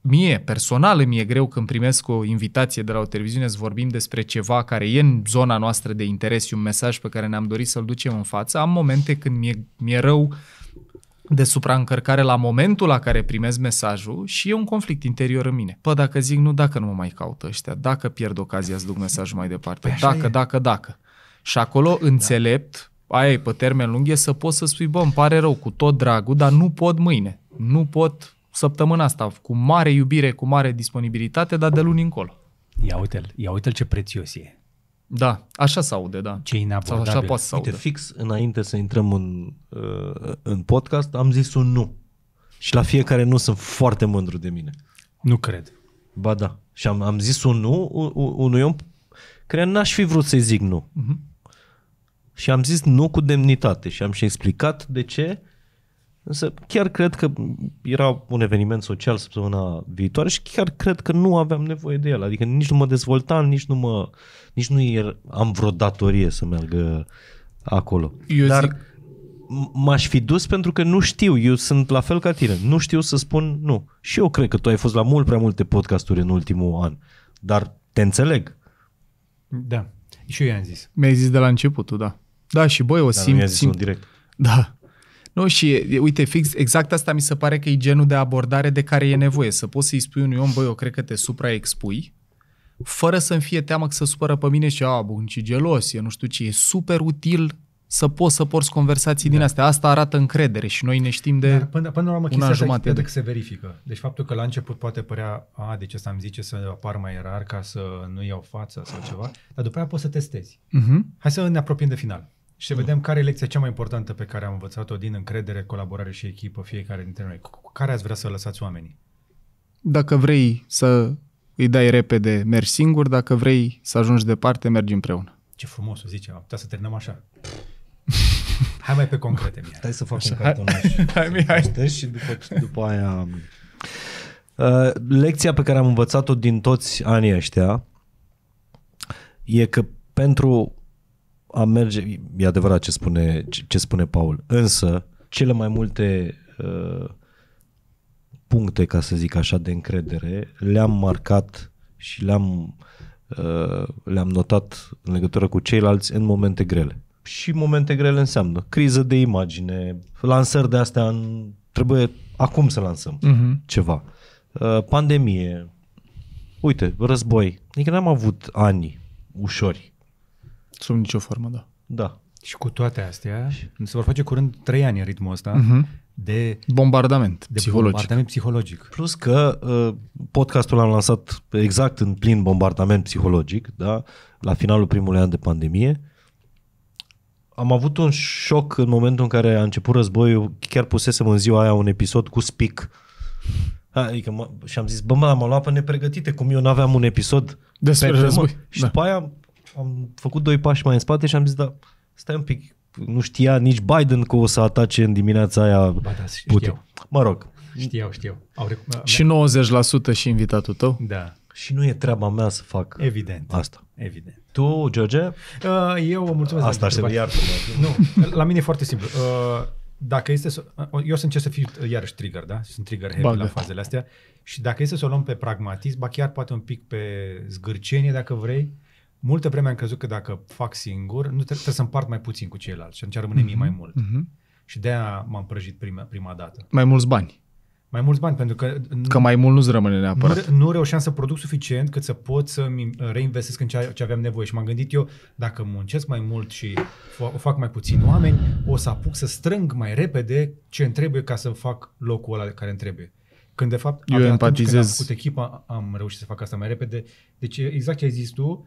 Mie, personal, mi-e greu când primesc o invitație de la o televiziune să vorbim despre ceva care e în zona noastră de interes și un mesaj pe care ne-am dorit să-l ducem în față. Am momente când mi-e, mi-e rău de supraîncărcare la momentul la care primez mesajul și e un conflict interior în mine. Păi dacă zic nu, dacă nu mă mai caută ăștia, dacă pierd ocazia să duc mesajul mai departe, păi dacă, dacă, dacă, dacă. Și acolo, da. înțelept, da aia e pe termen lung, e să poți să spui, bă, îmi pare rău, cu tot dragul, dar nu pot mâine, nu pot săptămâna asta, cu mare iubire, cu mare disponibilitate, dar de luni încolo. Ia uite-l, ia uite-l ce prețios e. Da, așa se aude, da. Ce inabordabil. Sau așa poate să Uite, fix înainte să intrăm în, uh, în podcast, am zis un nu. Și la fiecare nu sunt foarte mândru de mine. Nu cred. Ba da. Și am, am zis un nu unui om care n-aș fi vrut să-i zic nu. Uh-huh. Și am zis nu cu demnitate și am și explicat de ce. Însă chiar cred că era un eveniment social săptămâna viitoare și chiar cred că nu aveam nevoie de el. Adică nici nu mă dezvoltam, nici nu, mă, nici nu am vreo datorie să meargă acolo. Eu Dar zic... m-aș fi dus pentru că nu știu, eu sunt la fel ca tine, nu știu să spun nu. Și eu cred că tu ai fost la mult prea multe podcasturi în ultimul an. Dar te înțeleg. Da. Și eu i-am zis. Mi-ai zis de la începutul, da. Da, și băi, o Dar simt... simt... direct. Da. Nu, și uite, fix exact asta mi se pare că e genul de abordare de care e nevoie. Să poți să-i spui unui om, băi, eu cred că te supraexpui, fără să-mi fie teamă că se supără pe mine și, a, bun, ce gelos, e nu știu ce, e super util să poți să porți conversații da. din astea. Asta arată încredere și noi ne știm de Dar până, până la urmă, una jumătate. De... că se verifică. Deci faptul că la început poate părea, a, de ce să-mi zice să apar mai rar ca să nu iau față sau ceva, dar după aia poți să testezi. Uh-huh. Hai să ne apropiem de final și să vedem care e lecția cea mai importantă pe care am învățat-o din încredere, colaborare și echipă fiecare dintre noi. Care ați vrea să lăsați oamenii? Dacă vrei să îi dai repede, mergi singur. Dacă vrei să ajungi departe, mergi împreună. Ce frumos o zice. putea să terminăm așa. Hai mai pe concrete, Mihai. Stai să fac așa, un cartonaș. Hai, Mihai. Și după, după aia... Um, uh, lecția pe care am învățat-o din toți anii ăștia e că pentru a merge, e adevărat ce spune, ce spune Paul, însă cele mai multe uh, puncte, ca să zic așa, de încredere le-am marcat și le-am, uh, le-am notat în legătură cu ceilalți în momente grele. Și momente grele înseamnă criză de imagine, lansări de astea, în, trebuie acum să lansăm uh-huh. ceva. Uh, pandemie, uite, război. Adică n-am avut ani ușori Sub nicio formă, da. Da. Și cu toate astea, se vor face curând trei ani în ritmul ăsta uh-huh. de bombardament de psihologic. Bombardament psihologic. Plus că uh, podcastul l-am lansat exact în plin bombardament psihologic, da? la finalul primului an de pandemie. Am avut un șoc în momentul în care a început războiul, chiar pusesem în ziua aia un episod cu Spic. Adică m- și am zis, bă, m-am luat pe nepregătite, cum eu n-aveam un episod despre război. Și da. după aia am făcut doi pași mai în spate și am zis, da, stai un pic, nu știa nici Biden că o să atace în dimineața aia ba, da, Putin. Știau. Mă rog. Știau, știau. Au recu- și 90% și invitatul tău? Da. Și nu e treaba mea să fac Evident. asta. Evident. Tu, George? Uh, eu mulțumesc. Asta aștept iar. Nu, la mine e foarte simplu. Uh, dacă este să, uh, eu sunt ce să fiu uh, iarăși trigger, da? Sunt trigger heavy Bale. la da. fazele astea. Și dacă este să o luăm pe pragmatism, ba chiar poate un pic pe zgârcenie, dacă vrei, multă vreme am crezut că dacă fac singur, nu trebuie, trebuie să împart mai puțin cu ceilalți și atunci rămâne mm-hmm. mie mhm, mai mult. Mm-hmm. Și de-aia m-am prăjit prima, prima dată. Mai mulți bani. Mai mulți bani, pentru că... Că mai mult nu-ți rămâne neapărat. Nu, nu reușeam să produc suficient cât să pot să reinvestesc în ceea ce aveam nevoie. Și m-am gândit eu, dacă muncesc mai mult și o fac mai puțin oameni, o să apuc să strâng mai repede ce îmi trebuie ca să fac locul ăla care îmi trebuie. Când de fapt, eu empatizez. când am făcut echipa, am reușit să fac asta mai repede. Deci exact ce ai zis tu,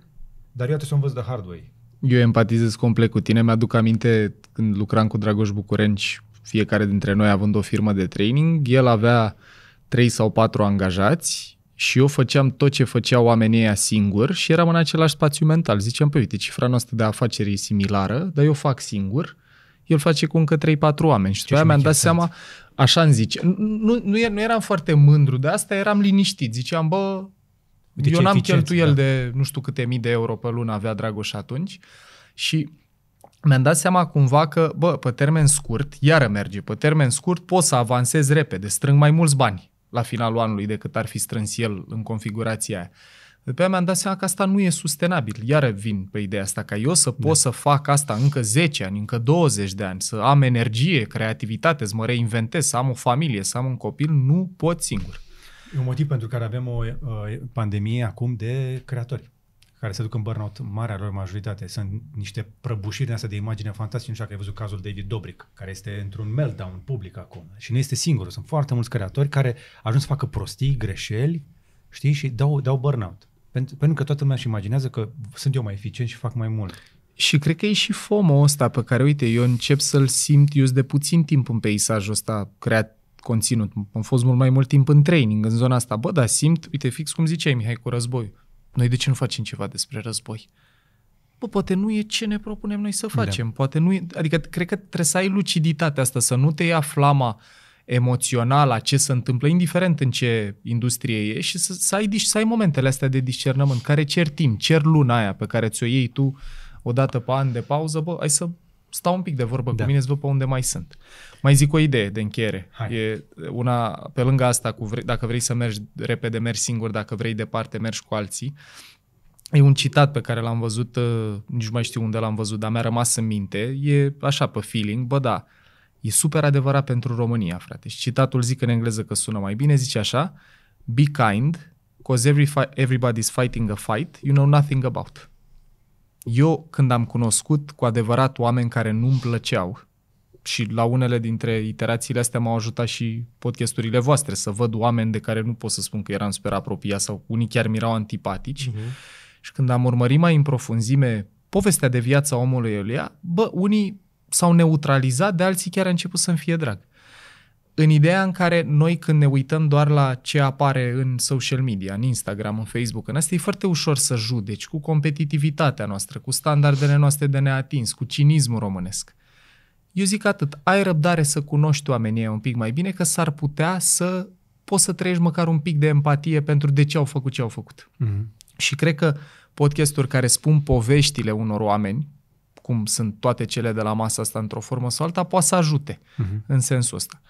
dar eu trebuie să învăț de hard way. Eu empatizez complet cu tine. Mi-aduc aminte când lucram cu Dragoș Bucurenci, fiecare dintre noi având o firmă de training, el avea 3 sau 4 angajați și eu făceam tot ce făceau oamenii ăia singur și eram în același spațiu mental. Ziceam, păi uite, cifra noastră de afaceri e similară, dar eu fac singur, el face cu încă 3-4 oameni. Și după mi-am dat seama, așa îmi zice, nu, nu, nu eram foarte mândru de asta, eram liniștit. Ziceam, bă, Uite Eu n-am cheltuiel da. de nu știu câte mii de euro pe lună avea Dragoș atunci și mi-am dat seama cumva că, bă, pe termen scurt, iară merge, pe termen scurt pot să avansez repede, strâng mai mulți bani la finalul anului decât ar fi strâns el în configurația aia. După aia mi-am dat seama că asta nu e sustenabil. Iară vin pe ideea asta, ca eu să pot da. să fac asta încă 10 ani, încă 20 de ani, să am energie, creativitate, să mă reinventez, să am o familie, să am un copil, nu pot singur. E un motiv pentru care avem o uh, pandemie acum de creatori care se duc în burnout, marea lor majoritate. Sunt niște prăbușiri astea de imagine fantastice. Nu știu dacă ai văzut cazul David Dobrik, care este într-un meltdown public acum. Și nu este singur, Sunt foarte mulți creatori care ajung să facă prostii, greșeli, știi, și dau, dau burnout. Pentru, pentru că toată lumea își imaginează că sunt eu mai eficient și fac mai mult. Și cred că e și FOMO ăsta pe care, uite, eu încep să-l simt, eu de puțin timp în peisajul ăsta creat, conținut. Am fost mult mai mult timp în training, în zona asta. Bă, dar simt, uite, fix cum ziceai, Mihai, cu război Noi de ce nu facem ceva despre război? Bă, poate nu e ce ne propunem noi să da. facem. Da. Poate nu e, adică, cred că trebuie să ai luciditatea asta, să nu te ia flama emoțională a ce se întâmplă, indiferent în ce industrie e, și să, să, ai, să ai momentele astea de discernământ, care cer timp, cer luna aia pe care ți-o iei tu o dată pe an de pauză, bă, hai să stau un pic de vorbă da. cu mine, să văd pe unde mai sunt. Mai zic o idee de încheiere. Hai. E una, pe lângă asta, cu vre- dacă vrei să mergi repede, mergi singur, dacă vrei departe, mergi cu alții. E un citat pe care l-am văzut, uh, nici nu mai știu unde l-am văzut, dar mi-a rămas în minte. E așa pe feeling, bă da, e super adevărat pentru România, frate. Și citatul zic în engleză că sună mai bine, zice așa, Be kind, cause every fi- everybody's fighting a fight you know nothing about eu când am cunoscut cu adevărat oameni care nu-mi plăceau, și la unele dintre iterațiile astea m-au ajutat și podcasturile voastre, să văd oameni de care nu pot să spun că eram super apropiat sau unii chiar mi-erau antipatici. Uh-huh. Și când am urmărit mai în profunzime povestea de viață a omului Elia, bă, unii s-au neutralizat, de alții chiar a început să-mi fie drag în ideea în care noi când ne uităm doar la ce apare în social media, în Instagram, în Facebook, în asta e foarte ușor să judeci cu competitivitatea noastră, cu standardele noastre de neatins, cu cinismul românesc. Eu zic atât, ai răbdare să cunoști oamenii un pic mai bine, că s-ar putea să poți să trăiești măcar un pic de empatie pentru de ce au făcut ce au făcut. Mm-hmm. Și cred că podcasturi care spun poveștile unor oameni, cum sunt toate cele de la masa asta într-o formă sau alta, poate să ajute mm-hmm. în sensul ăsta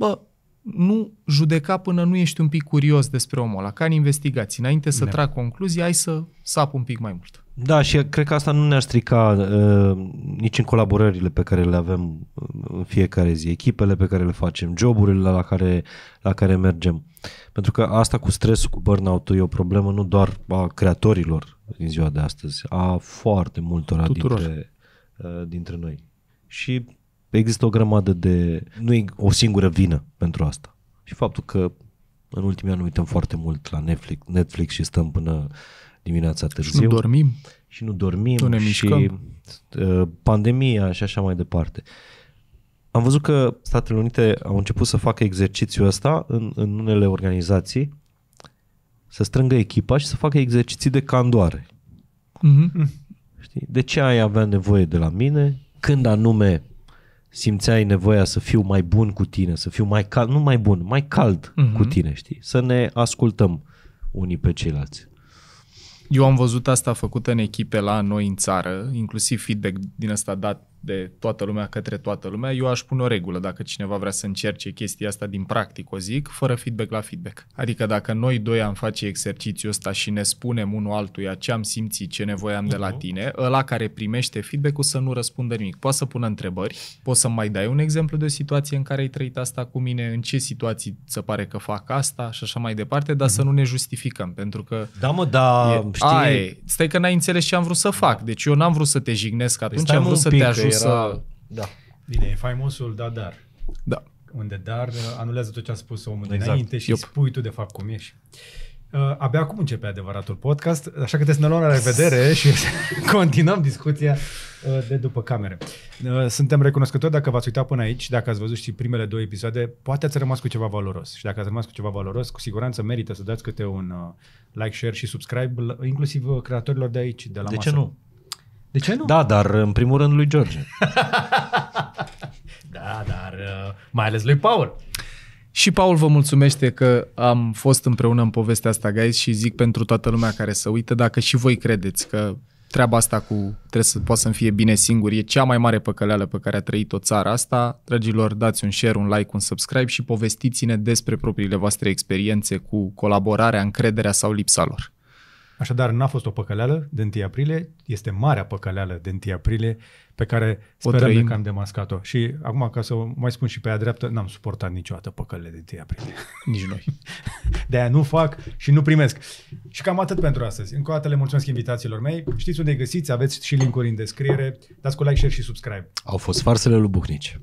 bă, nu judeca până nu ești un pic curios despre omul ăla, ca în investigații. Înainte să da. trag concluzii, ai să sap un pic mai mult. Da, și cred că asta nu ne-ar strica uh, nici în colaborările pe care le avem uh, în fiecare zi, echipele pe care le facem, joburile la care, la care mergem. Pentru că asta cu stresul, cu burnout e o problemă nu doar a creatorilor din ziua de astăzi, a foarte multora dintre, uh, dintre noi. Și există o grămadă de... Nu e o singură vină pentru asta. Și faptul că în ultimii ani uităm foarte mult la Netflix, Netflix și stăm până dimineața târziu. Și nu dormim. Și nu dormim. Nu ne mișcăm. și uh, pandemia și așa mai departe. Am văzut că Statele Unite au început să facă exercițiul ăsta în, în unele organizații, să strângă echipa și să facă exerciții de candoare. Mm-hmm. Știi? De ce ai avea nevoie de la mine? Când anume simțeai nevoia să fiu mai bun cu tine, să fiu mai cald, nu mai bun, mai cald uh-huh. cu tine, știi? Să ne ascultăm unii pe ceilalți. Eu am văzut asta făcută în echipe la noi în țară, inclusiv feedback din ăsta dat de toată lumea către toată lumea, eu aș pune o regulă dacă cineva vrea să încerce chestia asta din practic, o zic, fără feedback la feedback. Adică dacă noi doi am face exercițiul ăsta și ne spunem unul altuia ce am simțit, ce nevoie am de la mhm. tine, ăla care primește feedback-ul să nu răspundă nimic. Poate să pună întrebări, poți să mai dai un exemplu de o situație în care ai trăit asta cu mine, în ce situații se pare că fac asta și așa mai departe, dar mm-hmm. să mhm. nu ne justificăm, pentru că... Da, mă, da, e, știi... Ai, stai că n-ai înțeles ce am vrut să fac, deci eu n-am vrut să te jignesc atunci, păi am vrut să pic, te ajut era... să... Da. Bine, e faimosul da dar. Da. Unde dar anulează tot ce a spus omul exact. dinainte și Iop. spui tu de fapt cum ești. Uh, abia acum începe adevăratul podcast, așa că trebuie să ne luăm la revedere și continuăm discuția uh, de după camere. Uh, suntem recunoscători dacă v-ați uitat până aici, dacă ați văzut și primele două episoade, poate ați rămas cu ceva valoros. Și dacă ați rămas cu ceva valoros, cu siguranță merită să dați câte un uh, like, share și subscribe, inclusiv uh, creatorilor de aici, de la De masă. ce nu? De ce nu? Da, dar în primul rând lui George. da, dar uh, mai ales lui Paul. Și Paul vă mulțumește că am fost împreună în povestea asta, guys, și zic pentru toată lumea care să uită, dacă și voi credeți că treaba asta cu trebuie să poată să-mi fie bine singur e cea mai mare păcăleală pe care a trăit-o țara asta, dragilor, dați un share, un like, un subscribe și povestiți-ne despre propriile voastre experiențe cu colaborarea, încrederea sau lipsa lor. Așadar, n-a fost o păcăleală de 1 aprilie, este marea păcăleală de 1 aprilie pe care sperăm că am demascat-o. Și acum, ca să mai spun și pe a dreaptă, n-am suportat niciodată păcălele de 1 aprilie. Nici noi. de aia nu fac și nu primesc. Și cam atât pentru astăzi. Încă o dată le mulțumesc invitațiilor mei. Știți unde găsiți, aveți și linkuri în descriere. Dați cu like, share și subscribe. Au fost farsele lui Buhnici.